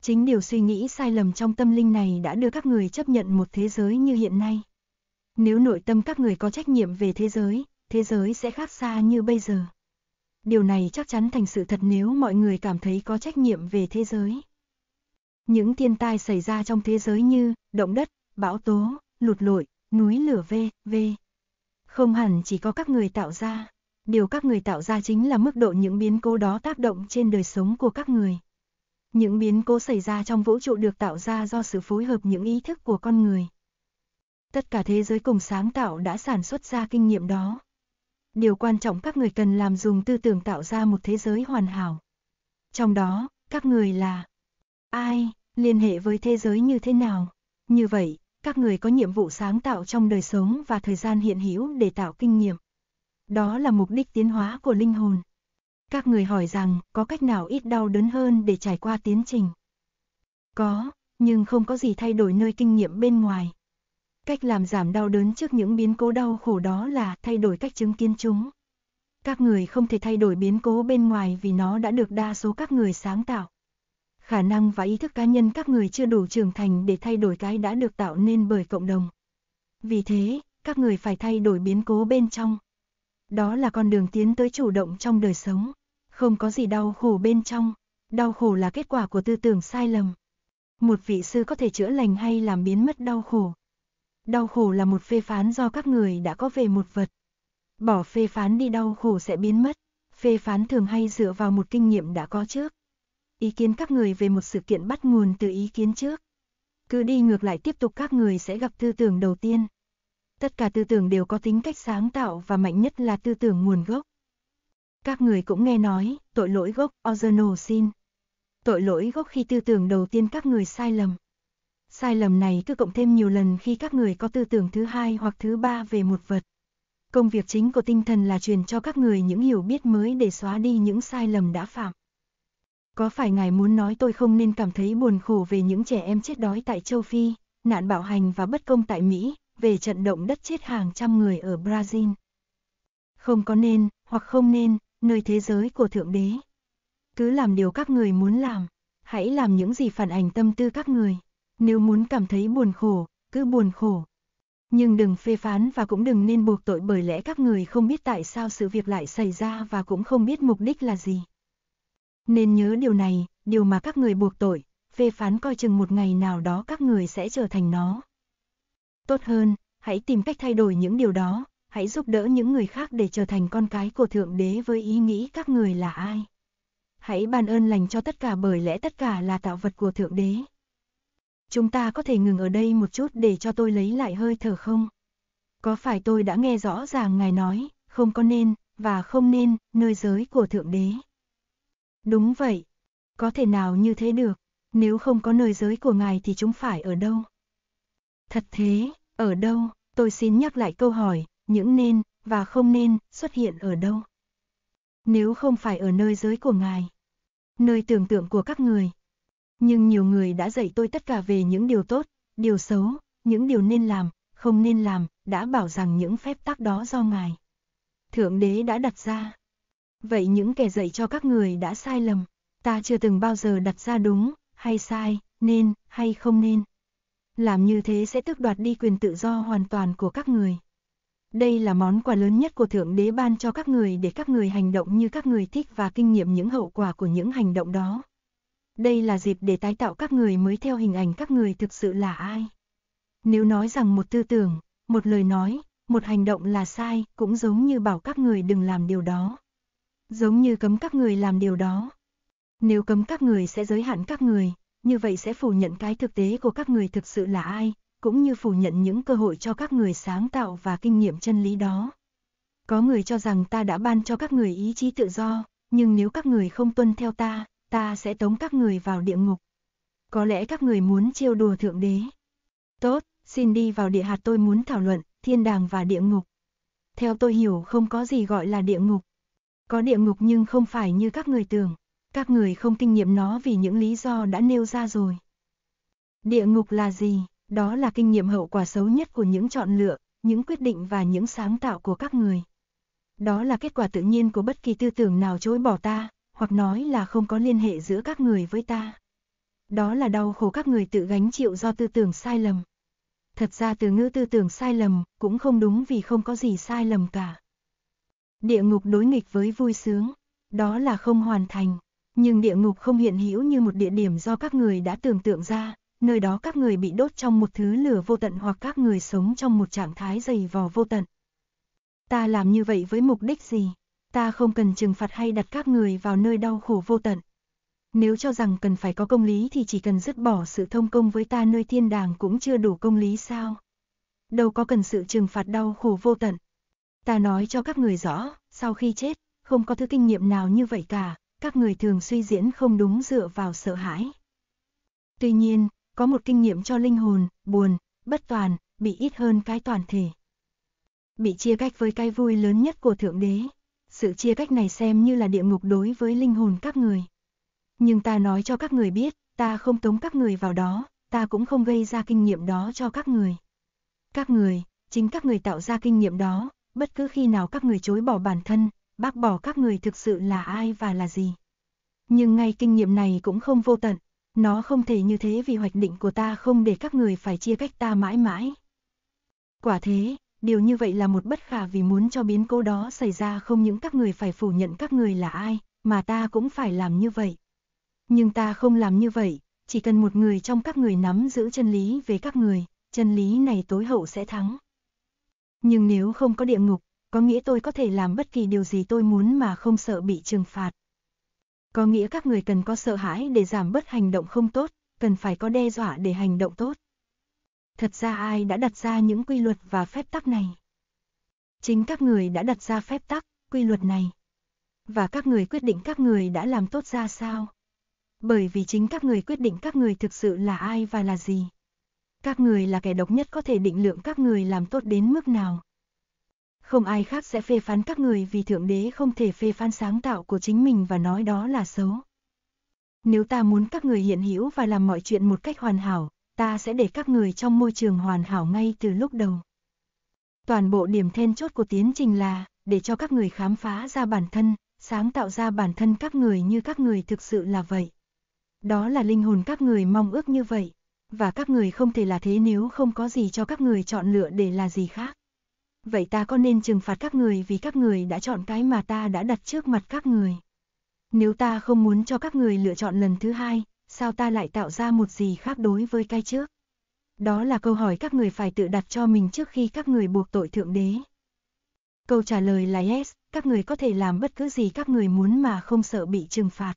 Chính điều suy nghĩ sai lầm trong tâm linh này đã đưa các người chấp nhận một thế giới như hiện nay. Nếu nội tâm các người có trách nhiệm về thế giới, thế giới sẽ khác xa như bây giờ. Điều này chắc chắn thành sự thật nếu mọi người cảm thấy có trách nhiệm về thế giới. Những thiên tai xảy ra trong thế giới như động đất, bão tố, lụt lội, núi lửa v.v. Không hẳn chỉ có các người tạo ra. Điều các người tạo ra chính là mức độ những biến cố đó tác động trên đời sống của các người. Những biến cố xảy ra trong vũ trụ được tạo ra do sự phối hợp những ý thức của con người. Tất cả thế giới cùng sáng tạo đã sản xuất ra kinh nghiệm đó. Điều quan trọng các người cần làm dùng tư tưởng tạo ra một thế giới hoàn hảo. Trong đó, các người là ai, liên hệ với thế giới như thế nào. Như vậy, các người có nhiệm vụ sáng tạo trong đời sống và thời gian hiện hữu để tạo kinh nghiệm. Đó là mục đích tiến hóa của linh hồn. Các người hỏi rằng, có cách nào ít đau đớn hơn để trải qua tiến trình? Có, nhưng không có gì thay đổi nơi kinh nghiệm bên ngoài. Cách làm giảm đau đớn trước những biến cố đau khổ đó là thay đổi cách chứng kiến chúng. Các người không thể thay đổi biến cố bên ngoài vì nó đã được đa số các người sáng tạo. Khả năng và ý thức cá nhân các người chưa đủ trưởng thành để thay đổi cái đã được tạo nên bởi cộng đồng. Vì thế, các người phải thay đổi biến cố bên trong. Đó là con đường tiến tới chủ động trong đời sống. Không có gì đau khổ bên trong, đau khổ là kết quả của tư tưởng sai lầm. Một vị sư có thể chữa lành hay làm biến mất đau khổ. Đau khổ là một phê phán do các người đã có về một vật. Bỏ phê phán đi đau khổ sẽ biến mất, phê phán thường hay dựa vào một kinh nghiệm đã có trước. Ý kiến các người về một sự kiện bắt nguồn từ ý kiến trước. Cứ đi ngược lại tiếp tục các người sẽ gặp tư tưởng đầu tiên. Tất cả tư tưởng đều có tính cách sáng tạo và mạnh nhất là tư tưởng nguồn gốc. Các người cũng nghe nói, tội lỗi gốc, original sin. Tội lỗi gốc khi tư tưởng đầu tiên các người sai lầm. Sai lầm này cứ cộng thêm nhiều lần khi các người có tư tưởng thứ hai hoặc thứ ba về một vật. Công việc chính của tinh thần là truyền cho các người những hiểu biết mới để xóa đi những sai lầm đã phạm. Có phải ngài muốn nói tôi không nên cảm thấy buồn khổ về những trẻ em chết đói tại châu Phi, nạn bạo hành và bất công tại Mỹ, về trận động đất chết hàng trăm người ở Brazil? Không có nên, hoặc không nên, nơi thế giới của Thượng Đế. Cứ làm điều các người muốn làm, hãy làm những gì phản ảnh tâm tư các người. Nếu muốn cảm thấy buồn khổ, cứ buồn khổ. Nhưng đừng phê phán và cũng đừng nên buộc tội bởi lẽ các người không biết tại sao sự việc lại xảy ra và cũng không biết mục đích là gì. Nên nhớ điều này, điều mà các người buộc tội, phê phán coi chừng một ngày nào đó các người sẽ trở thành nó. Tốt hơn, hãy tìm cách thay đổi những điều đó, hãy giúp đỡ những người khác để trở thành con cái của Thượng Đế với ý nghĩ các người là ai. Hãy ban ơn lành cho tất cả bởi lẽ tất cả là tạo vật của Thượng Đế. Chúng ta có thể ngừng ở đây một chút để cho tôi lấy lại hơi thở không? Có phải tôi đã nghe rõ ràng Ngài nói, không có nên, và không nên, nơi giới của Thượng Đế? Đúng vậy. Có thể nào như thế được, nếu không có nơi giới của Ngài thì chúng phải ở đâu? Thật thế, ở đâu? Tôi xin nhắc lại câu hỏi, những nên và không nên xuất hiện ở đâu. Nếu không phải ở nơi giới của ngài, nơi tưởng tượng của các người. Nhưng nhiều người đã dạy tôi tất cả về những điều tốt, điều xấu, những điều nên làm, không nên làm, đã bảo rằng những phép tắc đó do ngài. Thượng đế đã đặt ra. Vậy những kẻ dạy cho các người đã sai lầm, ta chưa từng bao giờ đặt ra đúng, hay sai, nên, hay không nên. Làm như thế sẽ tước đoạt đi quyền tự do hoàn toàn của các người. Đây là món quà lớn nhất của Thượng Đế ban cho các người để các người hành động như các người thích và kinh nghiệm những hậu quả của những hành động đó. Đây là dịp để tái tạo các người mới theo hình ảnh các người thực sự là ai. Nếu nói rằng một tư tưởng, một lời nói, một hành động là sai, cũng giống như bảo các người đừng làm điều đó. Giống như cấm các người làm điều đó. Nếu cấm các người sẽ giới hạn các người, như vậy sẽ phủ nhận cái thực tế của các người thực sự là ai, cũng như phủ nhận những cơ hội cho các người sáng tạo và kinh nghiệm chân lý đó. Có người cho rằng ta đã ban cho các người ý chí tự do, nhưng nếu các người không tuân theo ta, ta sẽ tống các người vào địa ngục. Có lẽ các người muốn trêu đùa Thượng Đế. Tốt, xin đi vào địa hạt tôi muốn thảo luận, thiên đàng và địa ngục. Theo tôi hiểu không có gì gọi là địa ngục. Có địa ngục nhưng không phải như các người tưởng. Các người không kinh nghiệm nó vì những lý do đã nêu ra rồi. Địa ngục là gì? Đó là kinh nghiệm hậu quả xấu nhất của những chọn lựa, những quyết định và những sáng tạo của các người. Đó là kết quả tự nhiên của bất kỳ tư tưởng nào chối bỏ ta, hoặc nói là không có liên hệ giữa các người với ta. Đó là đau khổ các người tự gánh chịu do tư tưởng sai lầm. Thật ra từ ngữ tư tưởng sai lầm cũng không đúng vì không có gì sai lầm cả. Địa ngục đối nghịch với vui sướng, đó là không hoàn thành, nhưng địa ngục không hiện hữu như một địa điểm do các người đã tưởng tượng ra, nơi đó các người bị đốt trong một thứ lửa vô tận hoặc các người sống trong một trạng thái dày vò vô tận. Ta làm như vậy với mục đích gì? Ta không cần trừng phạt hay đặt các người vào nơi đau khổ vô tận. Nếu cho rằng cần phải có công lý thì chỉ cần dứt bỏ sự thông công với ta nơi thiên đàng cũng chưa đủ công lý sao? Đâu có cần sự trừng phạt đau khổ vô tận. Ta nói cho các người rõ, sau khi chết, không có thứ kinh nghiệm nào như vậy cả, các người thường suy diễn không đúng dựa vào sợ hãi. Tuy nhiên, có một kinh nghiệm cho linh hồn, buồn, bất toàn, bị ít hơn cái toàn thể. Bị chia cách với cái vui lớn nhất của Thượng Đế. Sự chia cách này xem như là địa ngục đối với linh hồn các người. Nhưng ta nói cho các người biết, ta không tống các người vào đó, ta cũng không gây ra kinh nghiệm đó cho các người. Các người, chính các người tạo ra kinh nghiệm đó, bất cứ khi nào các người chối bỏ bản thân, bác bỏ các người thực sự là ai và là gì. Nhưng ngay kinh nghiệm này cũng không vô tận, nó không thể như thế vì hoạch định của ta không để các người phải chia cách ta mãi mãi. Quả thế, điều như vậy là một bất khả vì muốn cho biến cố đó xảy ra không những các người phải phủ nhận các người là ai, mà ta cũng phải làm như vậy. Nhưng ta không làm như vậy, chỉ cần một người trong các người nắm giữ chân lý về các người, chân lý này tối hậu sẽ thắng. Nhưng nếu không có địa ngục, có nghĩa tôi có thể làm bất kỳ điều gì tôi muốn mà không sợ bị trừng phạt. Có nghĩa các người cần có sợ hãi để giảm bớt hành động không tốt, cần phải có đe dọa để hành động tốt. Thật ra ai đã đặt ra những quy luật và phép tắc này? Chính các người đã đặt ra phép tắc, quy luật này. Và các người quyết định các người đã làm tốt ra sao? Bởi vì chính các người quyết định các người thực sự là ai và là gì. Các người là kẻ độc nhất có thể định lượng các người làm tốt đến mức nào không ai khác sẽ phê phán các người vì Thượng Đế không thể phê phán sáng tạo của chính mình và nói đó là xấu. Nếu ta muốn các người hiện hữu và làm mọi chuyện một cách hoàn hảo, ta sẽ để các người trong môi trường hoàn hảo ngay từ lúc đầu. Toàn bộ điểm then chốt của tiến trình là, để cho các người khám phá ra bản thân, sáng tạo ra bản thân các người như các người thực sự là vậy. Đó là linh hồn các người mong ước như vậy, và các người không thể là thế nếu không có gì cho các người chọn lựa để là gì khác vậy ta có nên trừng phạt các người vì các người đã chọn cái mà ta đã đặt trước mặt các người. Nếu ta không muốn cho các người lựa chọn lần thứ hai, sao ta lại tạo ra một gì khác đối với cái trước? Đó là câu hỏi các người phải tự đặt cho mình trước khi các người buộc tội Thượng Đế. Câu trả lời là yes, các người có thể làm bất cứ gì các người muốn mà không sợ bị trừng phạt.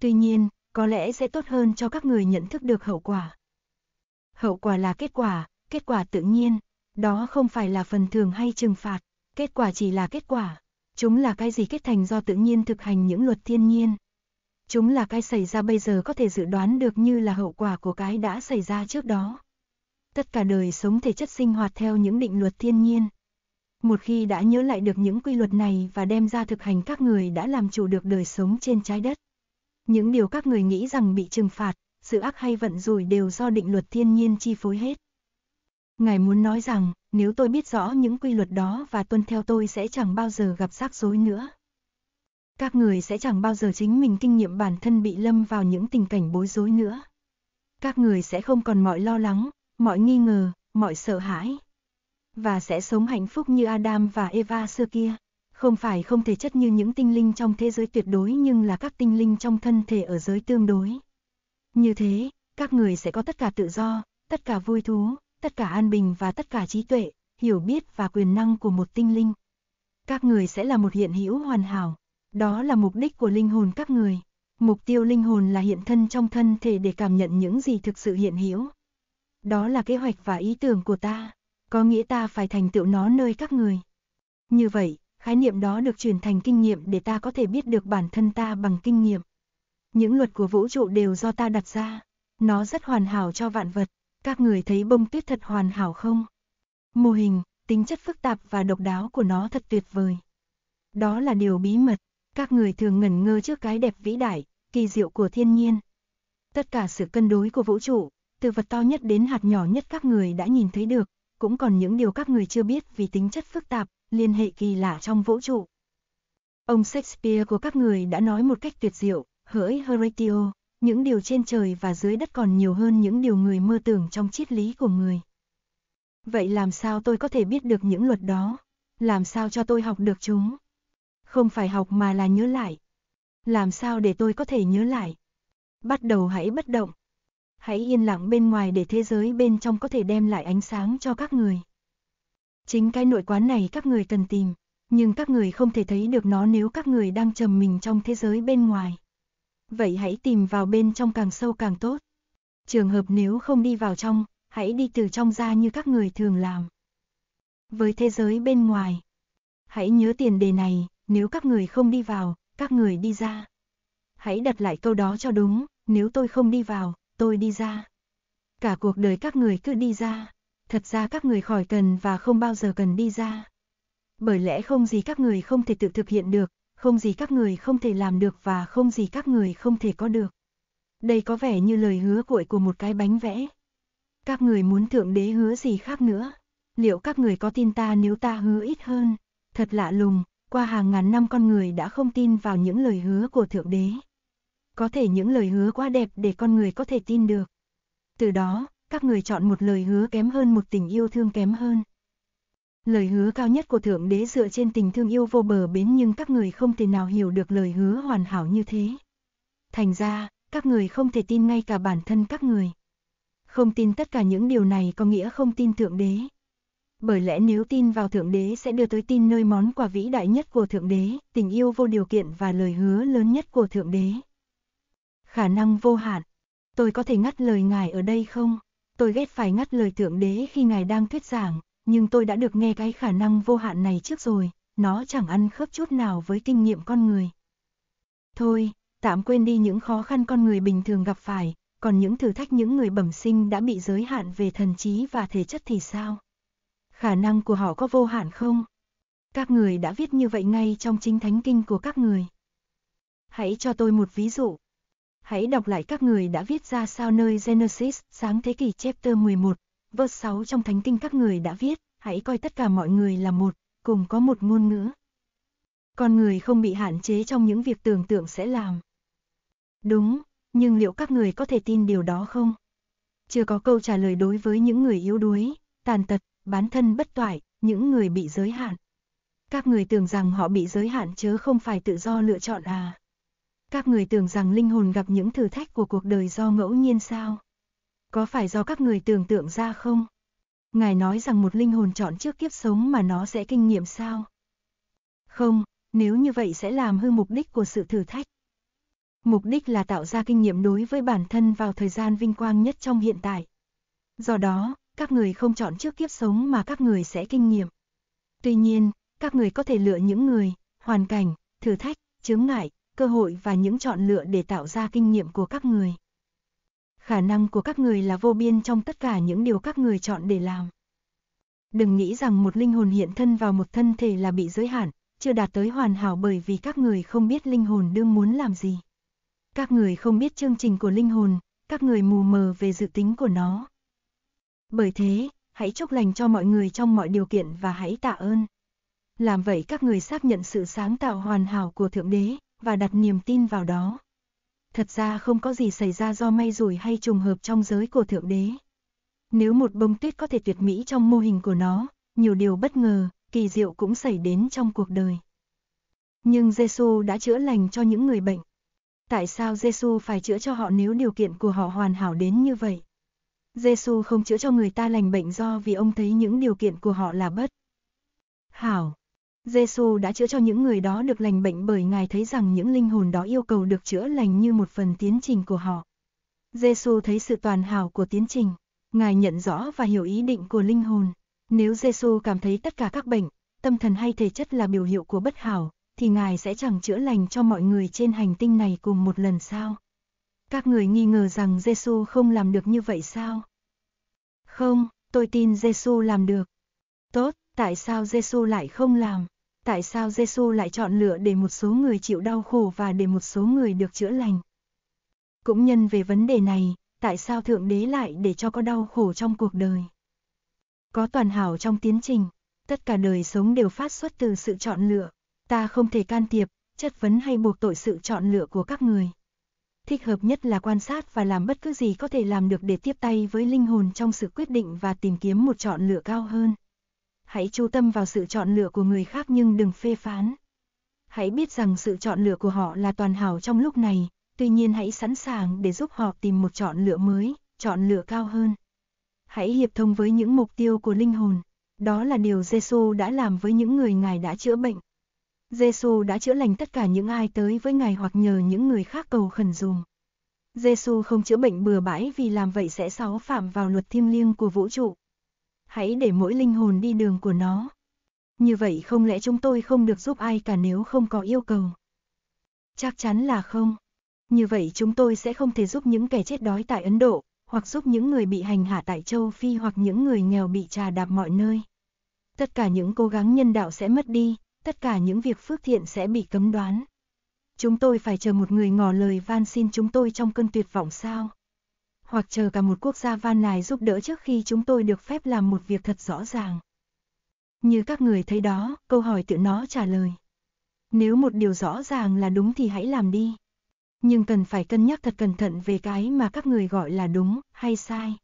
Tuy nhiên, có lẽ sẽ tốt hơn cho các người nhận thức được hậu quả. Hậu quả là kết quả, kết quả tự nhiên, đó không phải là phần thưởng hay trừng phạt, kết quả chỉ là kết quả. Chúng là cái gì kết thành do tự nhiên thực hành những luật thiên nhiên. Chúng là cái xảy ra bây giờ có thể dự đoán được như là hậu quả của cái đã xảy ra trước đó. Tất cả đời sống thể chất sinh hoạt theo những định luật thiên nhiên. Một khi đã nhớ lại được những quy luật này và đem ra thực hành các người đã làm chủ được đời sống trên trái đất. Những điều các người nghĩ rằng bị trừng phạt, sự ác hay vận rủi đều do định luật thiên nhiên chi phối hết. Ngài muốn nói rằng, nếu tôi biết rõ những quy luật đó và tuân theo tôi sẽ chẳng bao giờ gặp rắc rối nữa. Các người sẽ chẳng bao giờ chính mình kinh nghiệm bản thân bị lâm vào những tình cảnh bối rối nữa. Các người sẽ không còn mọi lo lắng, mọi nghi ngờ, mọi sợ hãi. Và sẽ sống hạnh phúc như Adam và Eva xưa kia. Không phải không thể chất như những tinh linh trong thế giới tuyệt đối nhưng là các tinh linh trong thân thể ở giới tương đối. Như thế, các người sẽ có tất cả tự do, tất cả vui thú, tất cả an bình và tất cả trí tuệ, hiểu biết và quyền năng của một tinh linh. Các người sẽ là một hiện hữu hoàn hảo, đó là mục đích của linh hồn các người. Mục tiêu linh hồn là hiện thân trong thân thể để cảm nhận những gì thực sự hiện hữu. Đó là kế hoạch và ý tưởng của ta, có nghĩa ta phải thành tựu nó nơi các người. Như vậy, khái niệm đó được chuyển thành kinh nghiệm để ta có thể biết được bản thân ta bằng kinh nghiệm. Những luật của vũ trụ đều do ta đặt ra, nó rất hoàn hảo cho vạn vật. Các người thấy bông tuyết thật hoàn hảo không? Mô hình, tính chất phức tạp và độc đáo của nó thật tuyệt vời. Đó là điều bí mật, các người thường ngẩn ngơ trước cái đẹp vĩ đại, kỳ diệu của thiên nhiên. Tất cả sự cân đối của vũ trụ, từ vật to nhất đến hạt nhỏ nhất các người đã nhìn thấy được, cũng còn những điều các người chưa biết vì tính chất phức tạp, liên hệ kỳ lạ trong vũ trụ. Ông Shakespeare của các người đã nói một cách tuyệt diệu, hỡi Horatio, những điều trên trời và dưới đất còn nhiều hơn những điều người mơ tưởng trong triết lý của người. Vậy làm sao tôi có thể biết được những luật đó? Làm sao cho tôi học được chúng? Không phải học mà là nhớ lại. Làm sao để tôi có thể nhớ lại? Bắt đầu hãy bất động. Hãy yên lặng bên ngoài để thế giới bên trong có thể đem lại ánh sáng cho các người. Chính cái nội quán này các người cần tìm, nhưng các người không thể thấy được nó nếu các người đang trầm mình trong thế giới bên ngoài vậy hãy tìm vào bên trong càng sâu càng tốt. Trường hợp nếu không đi vào trong, hãy đi từ trong ra như các người thường làm. Với thế giới bên ngoài, hãy nhớ tiền đề này, nếu các người không đi vào, các người đi ra. Hãy đặt lại câu đó cho đúng, nếu tôi không đi vào, tôi đi ra. Cả cuộc đời các người cứ đi ra, thật ra các người khỏi cần và không bao giờ cần đi ra. Bởi lẽ không gì các người không thể tự thực hiện được, không gì các người không thể làm được và không gì các người không thể có được. Đây có vẻ như lời hứa cuội của một cái bánh vẽ. Các người muốn thượng đế hứa gì khác nữa? Liệu các người có tin ta nếu ta hứa ít hơn? Thật lạ lùng, qua hàng ngàn năm con người đã không tin vào những lời hứa của thượng đế. Có thể những lời hứa quá đẹp để con người có thể tin được. Từ đó, các người chọn một lời hứa kém hơn một tình yêu thương kém hơn. Lời hứa cao nhất của Thượng Đế dựa trên tình thương yêu vô bờ bến nhưng các người không thể nào hiểu được lời hứa hoàn hảo như thế. Thành ra, các người không thể tin ngay cả bản thân các người. Không tin tất cả những điều này có nghĩa không tin Thượng Đế. Bởi lẽ nếu tin vào Thượng Đế sẽ đưa tới tin nơi món quà vĩ đại nhất của Thượng Đế, tình yêu vô điều kiện và lời hứa lớn nhất của Thượng Đế. Khả năng vô hạn. Tôi có thể ngắt lời ngài ở đây không? Tôi ghét phải ngắt lời Thượng Đế khi ngài đang thuyết giảng, nhưng tôi đã được nghe cái khả năng vô hạn này trước rồi, nó chẳng ăn khớp chút nào với kinh nghiệm con người. Thôi, tạm quên đi những khó khăn con người bình thường gặp phải, còn những thử thách những người bẩm sinh đã bị giới hạn về thần trí và thể chất thì sao? Khả năng của họ có vô hạn không? Các người đã viết như vậy ngay trong chính thánh kinh của các người. Hãy cho tôi một ví dụ. Hãy đọc lại các người đã viết ra sao nơi Genesis sáng thế kỷ chapter 11, Vớt 6 trong thánh kinh các người đã viết, hãy coi tất cả mọi người là một, cùng có một ngôn ngữ. Con người không bị hạn chế trong những việc tưởng tượng sẽ làm. Đúng, nhưng liệu các người có thể tin điều đó không? Chưa có câu trả lời đối với những người yếu đuối, tàn tật, bán thân bất toại, những người bị giới hạn. Các người tưởng rằng họ bị giới hạn chứ không phải tự do lựa chọn à? Các người tưởng rằng linh hồn gặp những thử thách của cuộc đời do ngẫu nhiên sao? có phải do các người tưởng tượng ra không? Ngài nói rằng một linh hồn chọn trước kiếp sống mà nó sẽ kinh nghiệm sao? Không, nếu như vậy sẽ làm hư mục đích của sự thử thách. Mục đích là tạo ra kinh nghiệm đối với bản thân vào thời gian vinh quang nhất trong hiện tại. Do đó, các người không chọn trước kiếp sống mà các người sẽ kinh nghiệm. Tuy nhiên, các người có thể lựa những người, hoàn cảnh, thử thách, chướng ngại, cơ hội và những chọn lựa để tạo ra kinh nghiệm của các người. Khả năng của các người là vô biên trong tất cả những điều các người chọn để làm. Đừng nghĩ rằng một linh hồn hiện thân vào một thân thể là bị giới hạn, chưa đạt tới hoàn hảo bởi vì các người không biết linh hồn đương muốn làm gì. Các người không biết chương trình của linh hồn, các người mù mờ về dự tính của nó. Bởi thế, hãy chúc lành cho mọi người trong mọi điều kiện và hãy tạ ơn. Làm vậy các người xác nhận sự sáng tạo hoàn hảo của Thượng Đế, và đặt niềm tin vào đó thật ra không có gì xảy ra do may rủi hay trùng hợp trong giới của Thượng Đế. Nếu một bông tuyết có thể tuyệt mỹ trong mô hình của nó, nhiều điều bất ngờ, kỳ diệu cũng xảy đến trong cuộc đời. Nhưng giê Giêsu đã chữa lành cho những người bệnh. Tại sao giê Giêsu phải chữa cho họ nếu điều kiện của họ hoàn hảo đến như vậy? giê Giêsu không chữa cho người ta lành bệnh do vì ông thấy những điều kiện của họ là bất hảo. Giêsu đã chữa cho những người đó được lành bệnh bởi Ngài thấy rằng những linh hồn đó yêu cầu được chữa lành như một phần tiến trình của họ. Giêsu thấy sự toàn hảo của tiến trình, Ngài nhận rõ và hiểu ý định của linh hồn. Nếu Giêsu cảm thấy tất cả các bệnh, tâm thần hay thể chất là biểu hiệu của bất hảo, thì Ngài sẽ chẳng chữa lành cho mọi người trên hành tinh này cùng một lần sao? Các người nghi ngờ rằng Giêsu không làm được như vậy sao? Không, tôi tin Giêsu làm được. Tốt, Tại sao Giêsu lại không làm? Tại sao Giêsu lại chọn lựa để một số người chịu đau khổ và để một số người được chữa lành? Cũng nhân về vấn đề này, tại sao Thượng Đế lại để cho có đau khổ trong cuộc đời? Có toàn hảo trong tiến trình, tất cả đời sống đều phát xuất từ sự chọn lựa. Ta không thể can thiệp, chất vấn hay buộc tội sự chọn lựa của các người. Thích hợp nhất là quan sát và làm bất cứ gì có thể làm được để tiếp tay với linh hồn trong sự quyết định và tìm kiếm một chọn lựa cao hơn hãy chú tâm vào sự chọn lựa của người khác nhưng đừng phê phán. Hãy biết rằng sự chọn lựa của họ là toàn hảo trong lúc này, tuy nhiên hãy sẵn sàng để giúp họ tìm một chọn lựa mới, chọn lựa cao hơn. Hãy hiệp thông với những mục tiêu của linh hồn, đó là điều Giêsu đã làm với những người Ngài đã chữa bệnh. Giêsu đã chữa lành tất cả những ai tới với Ngài hoặc nhờ những người khác cầu khẩn dùm. Giêsu không chữa bệnh bừa bãi vì làm vậy sẽ xáo phạm vào luật thiêng liêng của vũ trụ hãy để mỗi linh hồn đi đường của nó. Như vậy không lẽ chúng tôi không được giúp ai cả nếu không có yêu cầu? Chắc chắn là không. Như vậy chúng tôi sẽ không thể giúp những kẻ chết đói tại Ấn Độ, hoặc giúp những người bị hành hạ tại châu Phi hoặc những người nghèo bị trà đạp mọi nơi. Tất cả những cố gắng nhân đạo sẽ mất đi, tất cả những việc phước thiện sẽ bị cấm đoán. Chúng tôi phải chờ một người ngỏ lời van xin chúng tôi trong cơn tuyệt vọng sao? hoặc chờ cả một quốc gia van nài giúp đỡ trước khi chúng tôi được phép làm một việc thật rõ ràng. Như các người thấy đó, câu hỏi tự nó trả lời. Nếu một điều rõ ràng là đúng thì hãy làm đi. Nhưng cần phải cân nhắc thật cẩn thận về cái mà các người gọi là đúng hay sai.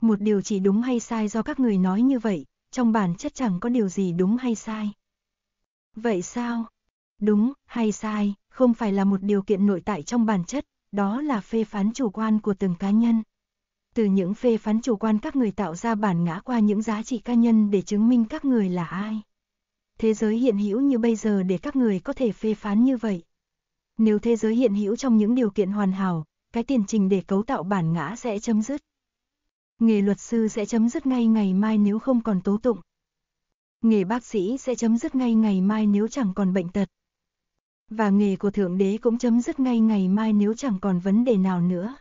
Một điều chỉ đúng hay sai do các người nói như vậy, trong bản chất chẳng có điều gì đúng hay sai. Vậy sao? Đúng hay sai không phải là một điều kiện nội tại trong bản chất, đó là phê phán chủ quan của từng cá nhân. Từ những phê phán chủ quan các người tạo ra bản ngã qua những giá trị cá nhân để chứng minh các người là ai. Thế giới hiện hữu như bây giờ để các người có thể phê phán như vậy. Nếu thế giới hiện hữu trong những điều kiện hoàn hảo, cái tiền trình để cấu tạo bản ngã sẽ chấm dứt. Nghề luật sư sẽ chấm dứt ngay ngày mai nếu không còn tố tụng. Nghề bác sĩ sẽ chấm dứt ngay ngày mai nếu chẳng còn bệnh tật. Và nghề của Thượng Đế cũng chấm dứt ngay ngày mai nếu chẳng còn vấn đề nào nữa.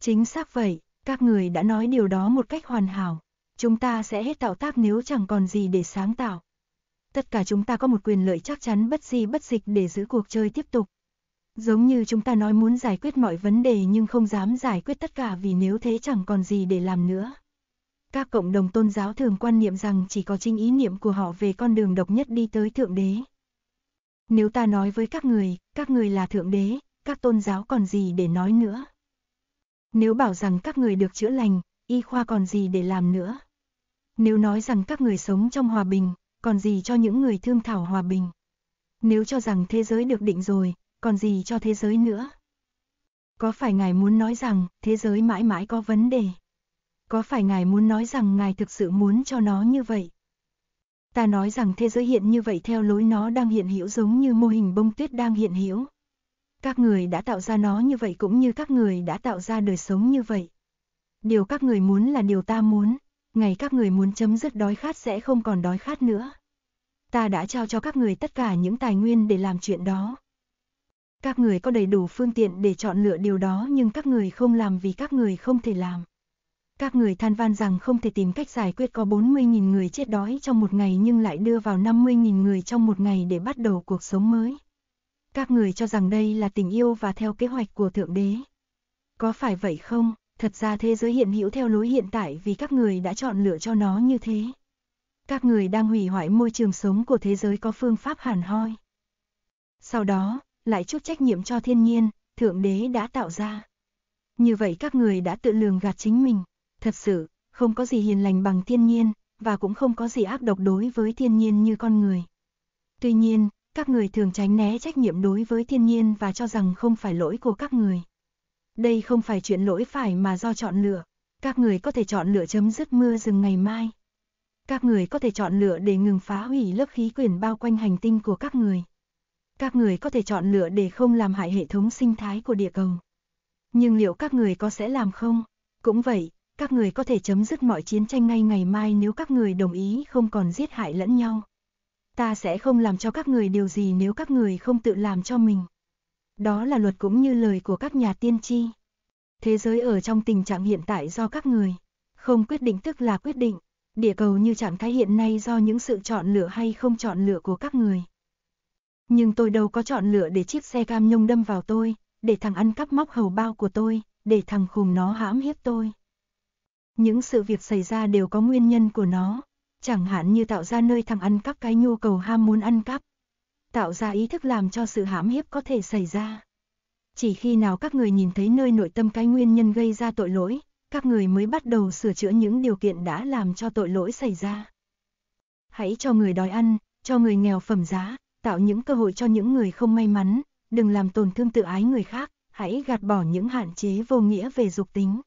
Chính xác vậy, các người đã nói điều đó một cách hoàn hảo. Chúng ta sẽ hết tạo tác nếu chẳng còn gì để sáng tạo. Tất cả chúng ta có một quyền lợi chắc chắn bất di bất dịch để giữ cuộc chơi tiếp tục. Giống như chúng ta nói muốn giải quyết mọi vấn đề nhưng không dám giải quyết tất cả vì nếu thế chẳng còn gì để làm nữa. Các cộng đồng tôn giáo thường quan niệm rằng chỉ có chính ý niệm của họ về con đường độc nhất đi tới Thượng Đế. Nếu ta nói với các người, các người là thượng đế, các tôn giáo còn gì để nói nữa? Nếu bảo rằng các người được chữa lành, y khoa còn gì để làm nữa? Nếu nói rằng các người sống trong hòa bình, còn gì cho những người thương thảo hòa bình? Nếu cho rằng thế giới được định rồi, còn gì cho thế giới nữa? Có phải ngài muốn nói rằng thế giới mãi mãi có vấn đề? Có phải ngài muốn nói rằng ngài thực sự muốn cho nó như vậy? Ta nói rằng thế giới hiện như vậy theo lối nó đang hiện hữu giống như mô hình bông tuyết đang hiện hữu. Các người đã tạo ra nó như vậy cũng như các người đã tạo ra đời sống như vậy. Điều các người muốn là điều ta muốn, ngày các người muốn chấm dứt đói khát sẽ không còn đói khát nữa. Ta đã trao cho các người tất cả những tài nguyên để làm chuyện đó. Các người có đầy đủ phương tiện để chọn lựa điều đó nhưng các người không làm vì các người không thể làm. Các người than van rằng không thể tìm cách giải quyết có 40.000 người chết đói trong một ngày nhưng lại đưa vào 50.000 người trong một ngày để bắt đầu cuộc sống mới. Các người cho rằng đây là tình yêu và theo kế hoạch của Thượng Đế. Có phải vậy không? Thật ra thế giới hiện hữu theo lối hiện tại vì các người đã chọn lựa cho nó như thế. Các người đang hủy hoại môi trường sống của thế giới có phương pháp hàn hoi. Sau đó, lại chút trách nhiệm cho thiên nhiên, Thượng Đế đã tạo ra. Như vậy các người đã tự lường gạt chính mình. Thật sự, không có gì hiền lành bằng thiên nhiên, và cũng không có gì ác độc đối với thiên nhiên như con người. Tuy nhiên, các người thường tránh né trách nhiệm đối với thiên nhiên và cho rằng không phải lỗi của các người. Đây không phải chuyện lỗi phải mà do chọn lựa. Các người có thể chọn lựa chấm dứt mưa rừng ngày mai. Các người có thể chọn lựa để ngừng phá hủy lớp khí quyển bao quanh hành tinh của các người. Các người có thể chọn lựa để không làm hại hệ thống sinh thái của địa cầu. Nhưng liệu các người có sẽ làm không? Cũng vậy, các người có thể chấm dứt mọi chiến tranh ngay ngày mai nếu các người đồng ý không còn giết hại lẫn nhau. Ta sẽ không làm cho các người điều gì nếu các người không tự làm cho mình. Đó là luật cũng như lời của các nhà tiên tri. Thế giới ở trong tình trạng hiện tại do các người. Không quyết định tức là quyết định. Địa cầu như trạng thái hiện nay do những sự chọn lựa hay không chọn lựa của các người. Nhưng tôi đâu có chọn lựa để chiếc xe cam nhông đâm vào tôi, để thằng ăn cắp móc hầu bao của tôi, để thằng khùng nó hãm hiếp tôi. Những sự việc xảy ra đều có nguyên nhân của nó, chẳng hạn như tạo ra nơi thằng ăn cắp cái nhu cầu ham muốn ăn cắp. Tạo ra ý thức làm cho sự hãm hiếp có thể xảy ra. Chỉ khi nào các người nhìn thấy nơi nội tâm cái nguyên nhân gây ra tội lỗi, các người mới bắt đầu sửa chữa những điều kiện đã làm cho tội lỗi xảy ra. Hãy cho người đói ăn, cho người nghèo phẩm giá, tạo những cơ hội cho những người không may mắn, đừng làm tổn thương tự ái người khác, hãy gạt bỏ những hạn chế vô nghĩa về dục tính.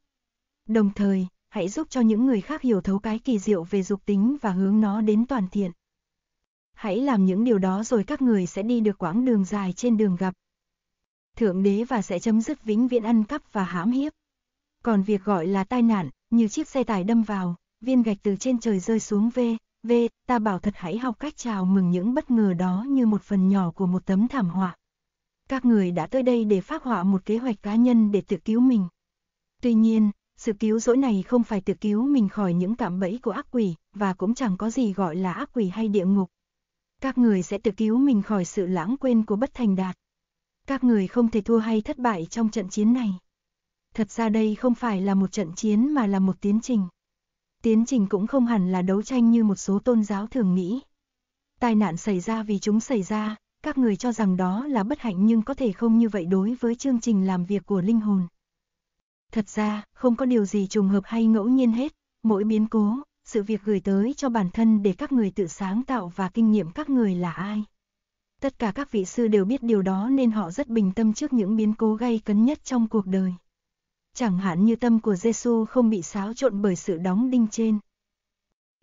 Đồng thời, hãy giúp cho những người khác hiểu thấu cái kỳ diệu về dục tính và hướng nó đến toàn thiện. Hãy làm những điều đó rồi các người sẽ đi được quãng đường dài trên đường gặp. Thượng đế và sẽ chấm dứt vĩnh viễn ăn cắp và hãm hiếp. Còn việc gọi là tai nạn, như chiếc xe tải đâm vào, viên gạch từ trên trời rơi xuống về, về, ta bảo thật hãy học cách chào mừng những bất ngờ đó như một phần nhỏ của một tấm thảm họa. Các người đã tới đây để phát họa một kế hoạch cá nhân để tự cứu mình. Tuy nhiên, sự cứu rỗi này không phải tự cứu mình khỏi những cạm bẫy của ác quỷ, và cũng chẳng có gì gọi là ác quỷ hay địa ngục. Các người sẽ tự cứu mình khỏi sự lãng quên của bất thành đạt. Các người không thể thua hay thất bại trong trận chiến này. Thật ra đây không phải là một trận chiến mà là một tiến trình. Tiến trình cũng không hẳn là đấu tranh như một số tôn giáo thường nghĩ. Tai nạn xảy ra vì chúng xảy ra, các người cho rằng đó là bất hạnh nhưng có thể không như vậy đối với chương trình làm việc của linh hồn. Thật ra, không có điều gì trùng hợp hay ngẫu nhiên hết, mỗi biến cố, sự việc gửi tới cho bản thân để các người tự sáng tạo và kinh nghiệm các người là ai. Tất cả các vị sư đều biết điều đó nên họ rất bình tâm trước những biến cố gây cấn nhất trong cuộc đời. Chẳng hạn như tâm của Giêsu không bị xáo trộn bởi sự đóng đinh trên.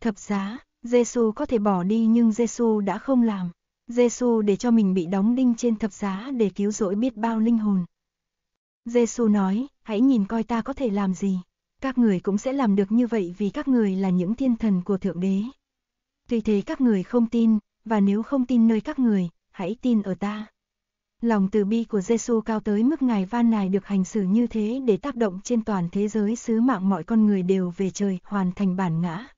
Thập giá, Giêsu có thể bỏ đi nhưng Giêsu đã không làm. Giêsu để cho mình bị đóng đinh trên thập giá để cứu rỗi biết bao linh hồn. Giêsu nói, hãy nhìn coi ta có thể làm gì. Các người cũng sẽ làm được như vậy vì các người là những thiên thần của Thượng Đế. Tuy thế các người không tin, và nếu không tin nơi các người, hãy tin ở ta. Lòng từ bi của Giêsu cao tới mức ngài van nài được hành xử như thế để tác động trên toàn thế giới sứ mạng mọi con người đều về trời hoàn thành bản ngã.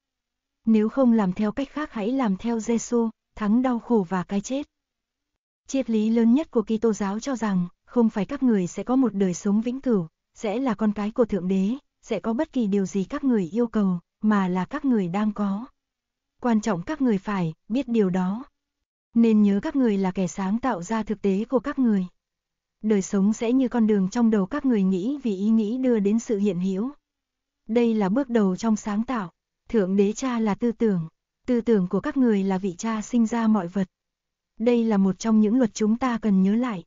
Nếu không làm theo cách khác hãy làm theo Giêsu, thắng đau khổ và cái chết. Triết lý lớn nhất của Kitô giáo cho rằng không phải các người sẽ có một đời sống vĩnh cửu, sẽ là con cái của Thượng Đế, sẽ có bất kỳ điều gì các người yêu cầu, mà là các người đang có. Quan trọng các người phải biết điều đó. Nên nhớ các người là kẻ sáng tạo ra thực tế của các người. Đời sống sẽ như con đường trong đầu các người nghĩ vì ý nghĩ đưa đến sự hiện hữu. Đây là bước đầu trong sáng tạo. Thượng đế cha là tư tưởng. Tư tưởng của các người là vị cha sinh ra mọi vật. Đây là một trong những luật chúng ta cần nhớ lại.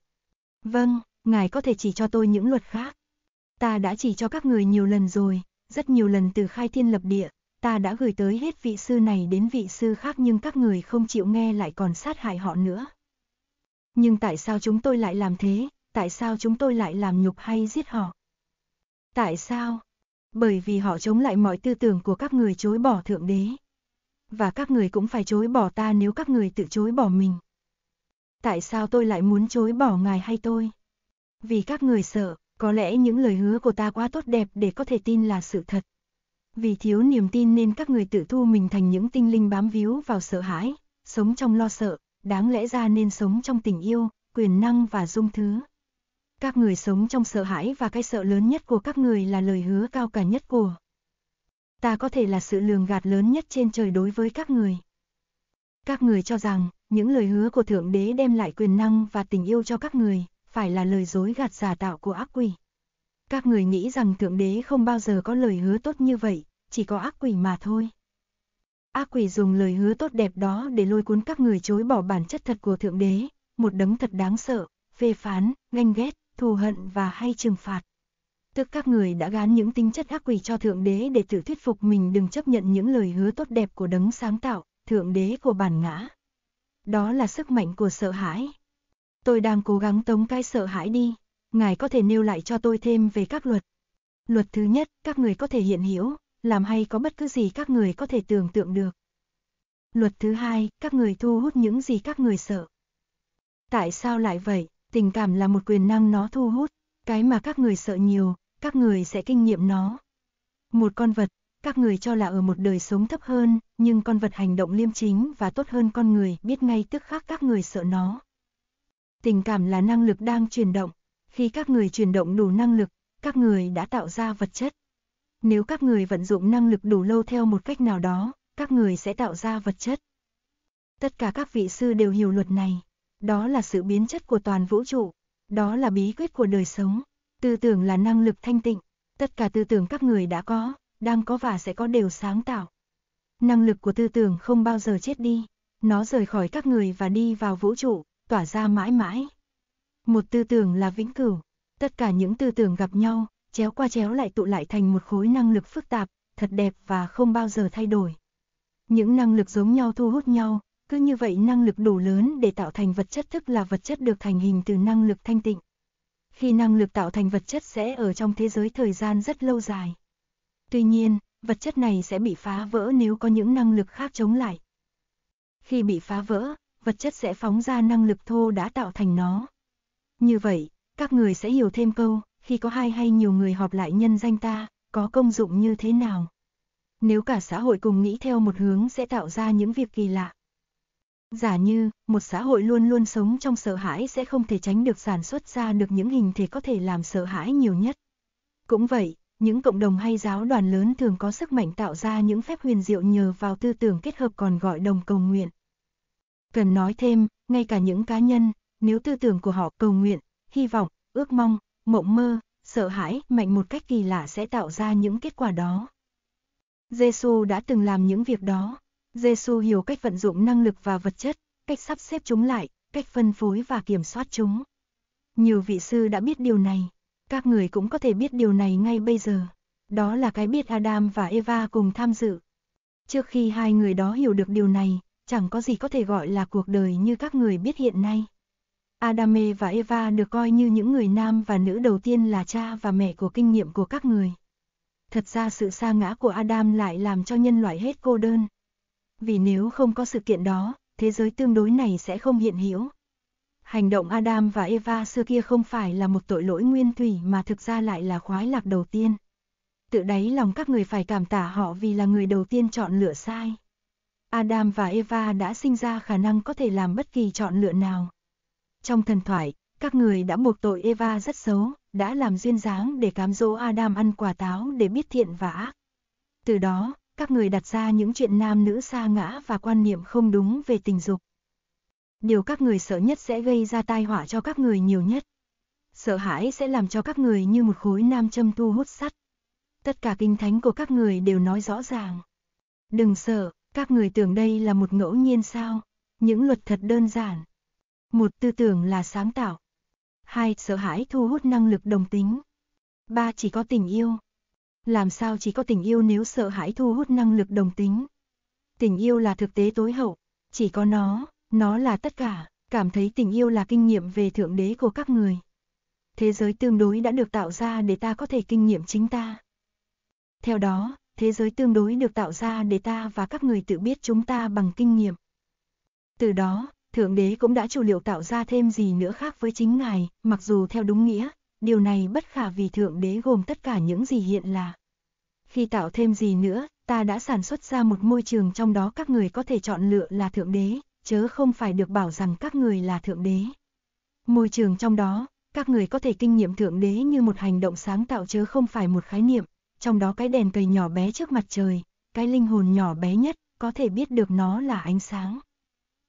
Vâng, ngài có thể chỉ cho tôi những luật khác. Ta đã chỉ cho các người nhiều lần rồi, rất nhiều lần từ khai thiên lập địa, ta đã gửi tới hết vị sư này đến vị sư khác nhưng các người không chịu nghe lại còn sát hại họ nữa. Nhưng tại sao chúng tôi lại làm thế, tại sao chúng tôi lại làm nhục hay giết họ? Tại sao? Bởi vì họ chống lại mọi tư tưởng của các người chối bỏ Thượng Đế. Và các người cũng phải chối bỏ ta nếu các người tự chối bỏ mình. Tại sao tôi lại muốn chối bỏ ngài hay tôi? Vì các người sợ, có lẽ những lời hứa của ta quá tốt đẹp để có thể tin là sự thật. Vì thiếu niềm tin nên các người tự thu mình thành những tinh linh bám víu vào sợ hãi, sống trong lo sợ, đáng lẽ ra nên sống trong tình yêu, quyền năng và dung thứ. Các người sống trong sợ hãi và cái sợ lớn nhất của các người là lời hứa cao cả nhất của. Ta có thể là sự lường gạt lớn nhất trên trời đối với các người. Các người cho rằng, những lời hứa của Thượng Đế đem lại quyền năng và tình yêu cho các người, phải là lời dối gạt giả tạo của ác quỷ. Các người nghĩ rằng Thượng Đế không bao giờ có lời hứa tốt như vậy, chỉ có ác quỷ mà thôi. Ác quỷ dùng lời hứa tốt đẹp đó để lôi cuốn các người chối bỏ bản chất thật của Thượng Đế, một đấng thật đáng sợ, phê phán, ganh ghét, thù hận và hay trừng phạt. Tức các người đã gán những tính chất ác quỷ cho Thượng Đế để tự thuyết phục mình đừng chấp nhận những lời hứa tốt đẹp của đấng sáng tạo, Thượng Đế của bản ngã đó là sức mạnh của sợ hãi. Tôi đang cố gắng tống cái sợ hãi đi, ngài có thể nêu lại cho tôi thêm về các luật. Luật thứ nhất, các người có thể hiện hiểu, làm hay có bất cứ gì các người có thể tưởng tượng được. Luật thứ hai, các người thu hút những gì các người sợ. Tại sao lại vậy? Tình cảm là một quyền năng nó thu hút, cái mà các người sợ nhiều, các người sẽ kinh nghiệm nó. Một con vật, các người cho là ở một đời sống thấp hơn, nhưng con vật hành động liêm chính và tốt hơn con người, biết ngay tức khắc các người sợ nó. Tình cảm là năng lực đang chuyển động, khi các người chuyển động đủ năng lực, các người đã tạo ra vật chất. Nếu các người vận dụng năng lực đủ lâu theo một cách nào đó, các người sẽ tạo ra vật chất. Tất cả các vị sư đều hiểu luật này, đó là sự biến chất của toàn vũ trụ, đó là bí quyết của đời sống, tư tưởng là năng lực thanh tịnh, tất cả tư tưởng các người đã có, đang có và sẽ có đều sáng tạo. Năng lực của tư tưởng không bao giờ chết đi, nó rời khỏi các người và đi vào vũ trụ, tỏa ra mãi mãi. Một tư tưởng là vĩnh cửu, tất cả những tư tưởng gặp nhau, chéo qua chéo lại tụ lại thành một khối năng lực phức tạp, thật đẹp và không bao giờ thay đổi. Những năng lực giống nhau thu hút nhau, cứ như vậy năng lực đủ lớn để tạo thành vật chất thức là vật chất được thành hình từ năng lực thanh tịnh. Khi năng lực tạo thành vật chất sẽ ở trong thế giới thời gian rất lâu dài. Tuy nhiên, vật chất này sẽ bị phá vỡ nếu có những năng lực khác chống lại. Khi bị phá vỡ, vật chất sẽ phóng ra năng lực thô đã tạo thành nó. Như vậy, các người sẽ hiểu thêm câu, khi có hai hay nhiều người họp lại nhân danh ta, có công dụng như thế nào. Nếu cả xã hội cùng nghĩ theo một hướng sẽ tạo ra những việc kỳ lạ. Giả như, một xã hội luôn luôn sống trong sợ hãi sẽ không thể tránh được sản xuất ra được những hình thể có thể làm sợ hãi nhiều nhất. Cũng vậy, những cộng đồng hay giáo đoàn lớn thường có sức mạnh tạo ra những phép huyền diệu nhờ vào tư tưởng kết hợp còn gọi đồng cầu nguyện. Cần nói thêm, ngay cả những cá nhân, nếu tư tưởng của họ cầu nguyện, hy vọng, ước mong, mộng mơ, sợ hãi mạnh một cách kỳ lạ sẽ tạo ra những kết quả đó. giê Giêsu đã từng làm những việc đó. giê Giêsu hiểu cách vận dụng năng lực và vật chất, cách sắp xếp chúng lại, cách phân phối và kiểm soát chúng. Nhiều vị sư đã biết điều này. Các người cũng có thể biết điều này ngay bây giờ. Đó là cái biết Adam và Eva cùng tham dự. Trước khi hai người đó hiểu được điều này, chẳng có gì có thể gọi là cuộc đời như các người biết hiện nay. Adame và Eva được coi như những người nam và nữ đầu tiên là cha và mẹ của kinh nghiệm của các người. Thật ra sự sa ngã của Adam lại làm cho nhân loại hết cô đơn. Vì nếu không có sự kiện đó, thế giới tương đối này sẽ không hiện hữu hành động Adam và Eva xưa kia không phải là một tội lỗi nguyên thủy mà thực ra lại là khoái lạc đầu tiên. Tự đáy lòng các người phải cảm tạ họ vì là người đầu tiên chọn lựa sai. Adam và Eva đã sinh ra khả năng có thể làm bất kỳ chọn lựa nào. Trong thần thoại, các người đã buộc tội Eva rất xấu, đã làm duyên dáng để cám dỗ Adam ăn quả táo để biết thiện và ác. Từ đó, các người đặt ra những chuyện nam nữ xa ngã và quan niệm không đúng về tình dục. Điều các người sợ nhất sẽ gây ra tai họa cho các người nhiều nhất. Sợ hãi sẽ làm cho các người như một khối nam châm tu hút sắt. Tất cả kinh thánh của các người đều nói rõ ràng. Đừng sợ, các người tưởng đây là một ngẫu nhiên sao? Những luật thật đơn giản. Một tư tưởng là sáng tạo. Hai sợ hãi thu hút năng lực đồng tính. Ba chỉ có tình yêu. Làm sao chỉ có tình yêu nếu sợ hãi thu hút năng lực đồng tính? Tình yêu là thực tế tối hậu, chỉ có nó nó là tất cả, cảm thấy tình yêu là kinh nghiệm về thượng đế của các người. Thế giới tương đối đã được tạo ra để ta có thể kinh nghiệm chính ta. Theo đó, thế giới tương đối được tạo ra để ta và các người tự biết chúng ta bằng kinh nghiệm. Từ đó, Thượng Đế cũng đã chủ liệu tạo ra thêm gì nữa khác với chính Ngài, mặc dù theo đúng nghĩa, điều này bất khả vì Thượng Đế gồm tất cả những gì hiện là. Khi tạo thêm gì nữa, ta đã sản xuất ra một môi trường trong đó các người có thể chọn lựa là Thượng Đế, chớ không phải được bảo rằng các người là thượng đế. Môi trường trong đó, các người có thể kinh nghiệm thượng đế như một hành động sáng tạo chớ không phải một khái niệm, trong đó cái đèn cầy nhỏ bé trước mặt trời, cái linh hồn nhỏ bé nhất, có thể biết được nó là ánh sáng.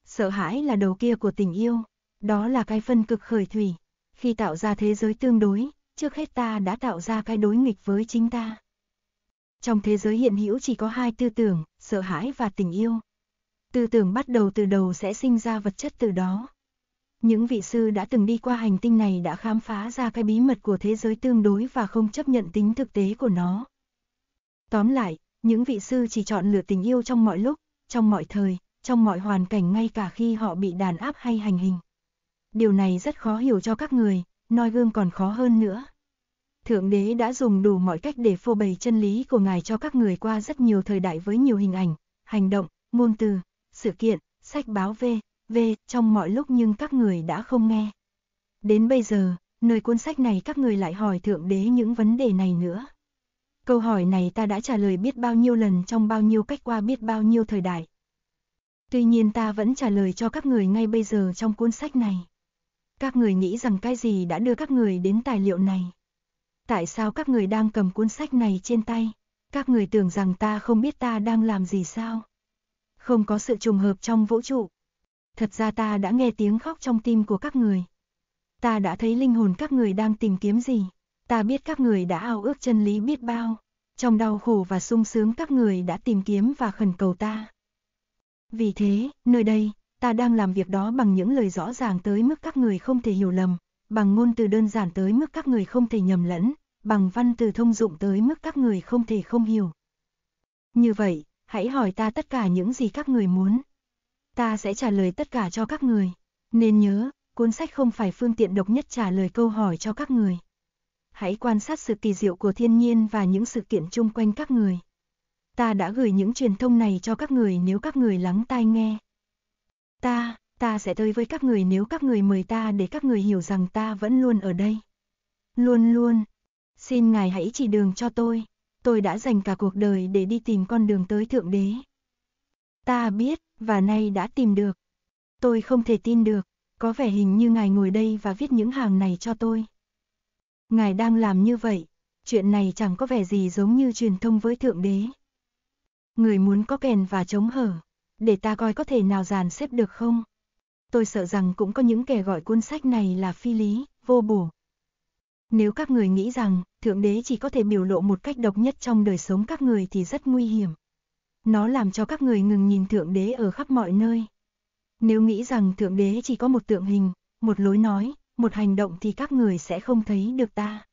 Sợ hãi là đầu kia của tình yêu, đó là cái phân cực khởi thủy. Khi tạo ra thế giới tương đối, trước hết ta đã tạo ra cái đối nghịch với chính ta. Trong thế giới hiện hữu chỉ có hai tư tưởng, sợ hãi và tình yêu, Tư tưởng bắt đầu từ đầu sẽ sinh ra vật chất từ đó. Những vị sư đã từng đi qua hành tinh này đã khám phá ra cái bí mật của thế giới tương đối và không chấp nhận tính thực tế của nó. Tóm lại, những vị sư chỉ chọn lựa tình yêu trong mọi lúc, trong mọi thời, trong mọi hoàn cảnh ngay cả khi họ bị đàn áp hay hành hình. Điều này rất khó hiểu cho các người, noi gương còn khó hơn nữa. Thượng đế đã dùng đủ mọi cách để phô bày chân lý của ngài cho các người qua rất nhiều thời đại với nhiều hình ảnh, hành động, ngôn từ, sự kiện, sách báo v, v trong mọi lúc nhưng các người đã không nghe. Đến bây giờ, nơi cuốn sách này các người lại hỏi Thượng Đế những vấn đề này nữa. Câu hỏi này ta đã trả lời biết bao nhiêu lần trong bao nhiêu cách qua biết bao nhiêu thời đại. Tuy nhiên ta vẫn trả lời cho các người ngay bây giờ trong cuốn sách này. Các người nghĩ rằng cái gì đã đưa các người đến tài liệu này? Tại sao các người đang cầm cuốn sách này trên tay? Các người tưởng rằng ta không biết ta đang làm gì sao? không có sự trùng hợp trong vũ trụ. Thật ra ta đã nghe tiếng khóc trong tim của các người. Ta đã thấy linh hồn các người đang tìm kiếm gì. Ta biết các người đã ao ước chân lý biết bao. Trong đau khổ và sung sướng các người đã tìm kiếm và khẩn cầu ta. Vì thế, nơi đây, ta đang làm việc đó bằng những lời rõ ràng tới mức các người không thể hiểu lầm, bằng ngôn từ đơn giản tới mức các người không thể nhầm lẫn, bằng văn từ thông dụng tới mức các người không thể không hiểu. Như vậy, hãy hỏi ta tất cả những gì các người muốn. Ta sẽ trả lời tất cả cho các người. Nên nhớ, cuốn sách không phải phương tiện độc nhất trả lời câu hỏi cho các người. Hãy quan sát sự kỳ diệu của thiên nhiên và những sự kiện chung quanh các người. Ta đã gửi những truyền thông này cho các người nếu các người lắng tai nghe. Ta, ta sẽ tới với các người nếu các người mời ta để các người hiểu rằng ta vẫn luôn ở đây. Luôn luôn. Xin ngài hãy chỉ đường cho tôi tôi đã dành cả cuộc đời để đi tìm con đường tới Thượng Đế. Ta biết, và nay đã tìm được. Tôi không thể tin được, có vẻ hình như ngài ngồi đây và viết những hàng này cho tôi. Ngài đang làm như vậy, chuyện này chẳng có vẻ gì giống như truyền thông với Thượng Đế. Người muốn có kèn và chống hở, để ta coi có thể nào dàn xếp được không? Tôi sợ rằng cũng có những kẻ gọi cuốn sách này là phi lý, vô bổ, nếu các người nghĩ rằng, Thượng Đế chỉ có thể biểu lộ một cách độc nhất trong đời sống các người thì rất nguy hiểm. Nó làm cho các người ngừng nhìn Thượng Đế ở khắp mọi nơi. Nếu nghĩ rằng Thượng Đế chỉ có một tượng hình, một lối nói, một hành động thì các người sẽ không thấy được ta.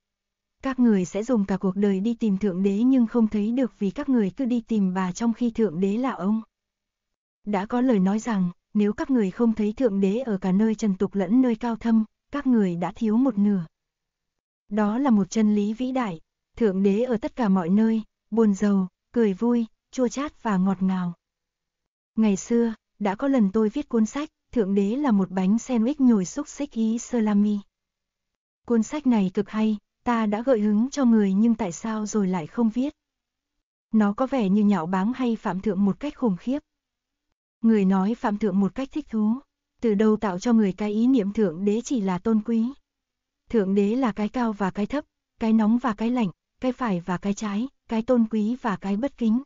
Các người sẽ dùng cả cuộc đời đi tìm Thượng Đế nhưng không thấy được vì các người cứ đi tìm bà trong khi Thượng Đế là ông. Đã có lời nói rằng, nếu các người không thấy Thượng Đế ở cả nơi trần tục lẫn nơi cao thâm, các người đã thiếu một nửa. Đó là một chân lý vĩ đại, thượng đế ở tất cả mọi nơi, buồn giàu, cười vui, chua chát và ngọt ngào. Ngày xưa, đã có lần tôi viết cuốn sách, thượng đế là một bánh sandwich nhồi xúc xích ý salami. Cuốn sách này cực hay, ta đã gợi hứng cho người nhưng tại sao rồi lại không viết? Nó có vẻ như nhạo báng hay phạm thượng một cách khủng khiếp. Người nói phạm thượng một cách thích thú, từ đâu tạo cho người cái ý niệm thượng đế chỉ là tôn quý. Thượng đế là cái cao và cái thấp, cái nóng và cái lạnh, cái phải và cái trái, cái tôn quý và cái bất kính.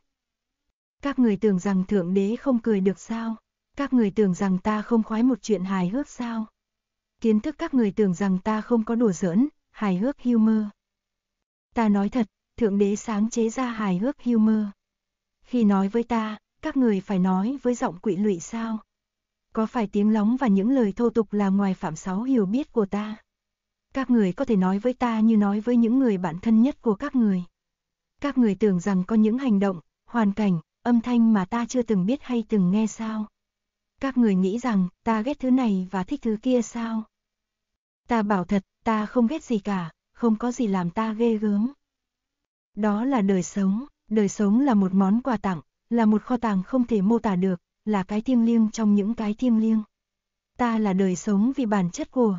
Các người tưởng rằng Thượng đế không cười được sao? Các người tưởng rằng ta không khoái một chuyện hài hước sao? Kiến thức các người tưởng rằng ta không có đùa giỡn, hài hước humor. Ta nói thật, Thượng đế sáng chế ra hài hước humor. Khi nói với ta, các người phải nói với giọng quỵ lụy sao? Có phải tiếng lóng và những lời thô tục là ngoài phạm sáu hiểu biết của ta? Các người có thể nói với ta như nói với những người bạn thân nhất của các người. Các người tưởng rằng có những hành động, hoàn cảnh, âm thanh mà ta chưa từng biết hay từng nghe sao. Các người nghĩ rằng ta ghét thứ này và thích thứ kia sao. Ta bảo thật, ta không ghét gì cả, không có gì làm ta ghê gớm. Đó là đời sống, đời sống là một món quà tặng, là một kho tàng không thể mô tả được, là cái thiêng liêng trong những cái thiêng liêng. Ta là đời sống vì bản chất của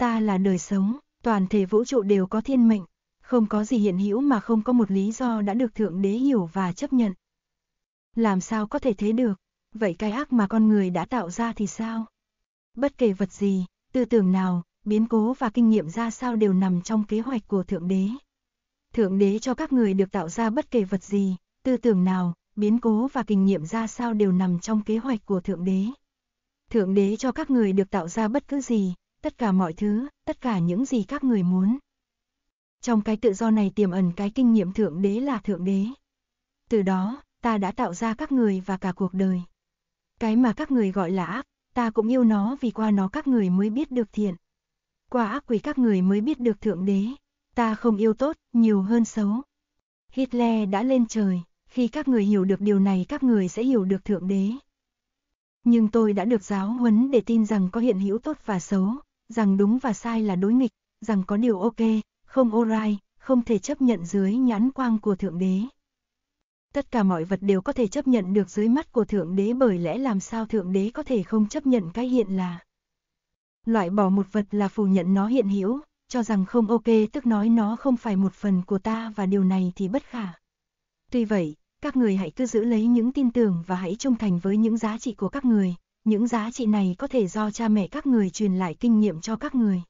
ta là đời sống, toàn thể vũ trụ đều có thiên mệnh, không có gì hiện hữu mà không có một lý do đã được Thượng Đế hiểu và chấp nhận. Làm sao có thể thế được, vậy cái ác mà con người đã tạo ra thì sao? Bất kể vật gì, tư tưởng nào, biến cố và kinh nghiệm ra sao đều nằm trong kế hoạch của Thượng Đế. Thượng Đế cho các người được tạo ra bất kể vật gì, tư tưởng nào, biến cố và kinh nghiệm ra sao đều nằm trong kế hoạch của Thượng Đế. Thượng Đế cho các người được tạo ra bất cứ gì, tất cả mọi thứ, tất cả những gì các người muốn. Trong cái tự do này tiềm ẩn cái kinh nghiệm thượng đế là thượng đế. Từ đó, ta đã tạo ra các người và cả cuộc đời. Cái mà các người gọi là ác, ta cũng yêu nó vì qua nó các người mới biết được thiện. Qua ác quỷ các người mới biết được thượng đế. Ta không yêu tốt, nhiều hơn xấu. Hitler đã lên trời, khi các người hiểu được điều này các người sẽ hiểu được thượng đế. Nhưng tôi đã được giáo huấn để tin rằng có hiện hữu tốt và xấu, rằng đúng và sai là đối nghịch, rằng có điều ok, không alright, không thể chấp nhận dưới nhãn quang của Thượng Đế. Tất cả mọi vật đều có thể chấp nhận được dưới mắt của Thượng Đế bởi lẽ làm sao Thượng Đế có thể không chấp nhận cái hiện là. Loại bỏ một vật là phủ nhận nó hiện hữu, cho rằng không ok tức nói nó không phải một phần của ta và điều này thì bất khả. Tuy vậy, các người hãy cứ giữ lấy những tin tưởng và hãy trung thành với những giá trị của các người, những giá trị này có thể do cha mẹ các người truyền lại kinh nghiệm cho các người.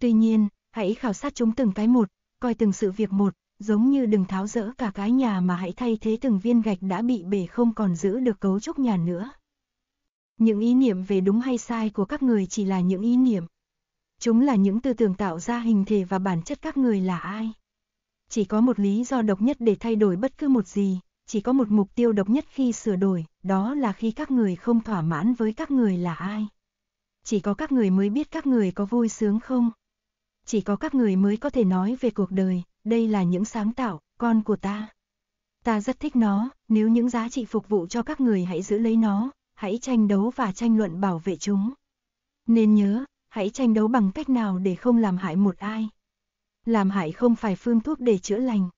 Tuy nhiên, hãy khảo sát chúng từng cái một, coi từng sự việc một, giống như đừng tháo rỡ cả cái nhà mà hãy thay thế từng viên gạch đã bị bể không còn giữ được cấu trúc nhà nữa. Những ý niệm về đúng hay sai của các người chỉ là những ý niệm. Chúng là những tư tưởng tạo ra hình thể và bản chất các người là ai. Chỉ có một lý do độc nhất để thay đổi bất cứ một gì, chỉ có một mục tiêu độc nhất khi sửa đổi, đó là khi các người không thỏa mãn với các người là ai. Chỉ có các người mới biết các người có vui sướng không. Chỉ có các người mới có thể nói về cuộc đời, đây là những sáng tạo, con của ta. Ta rất thích nó, nếu những giá trị phục vụ cho các người hãy giữ lấy nó, hãy tranh đấu và tranh luận bảo vệ chúng. Nên nhớ, hãy tranh đấu bằng cách nào để không làm hại một ai. Làm hại không phải phương thuốc để chữa lành.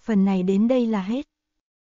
Phần này đến đây là hết.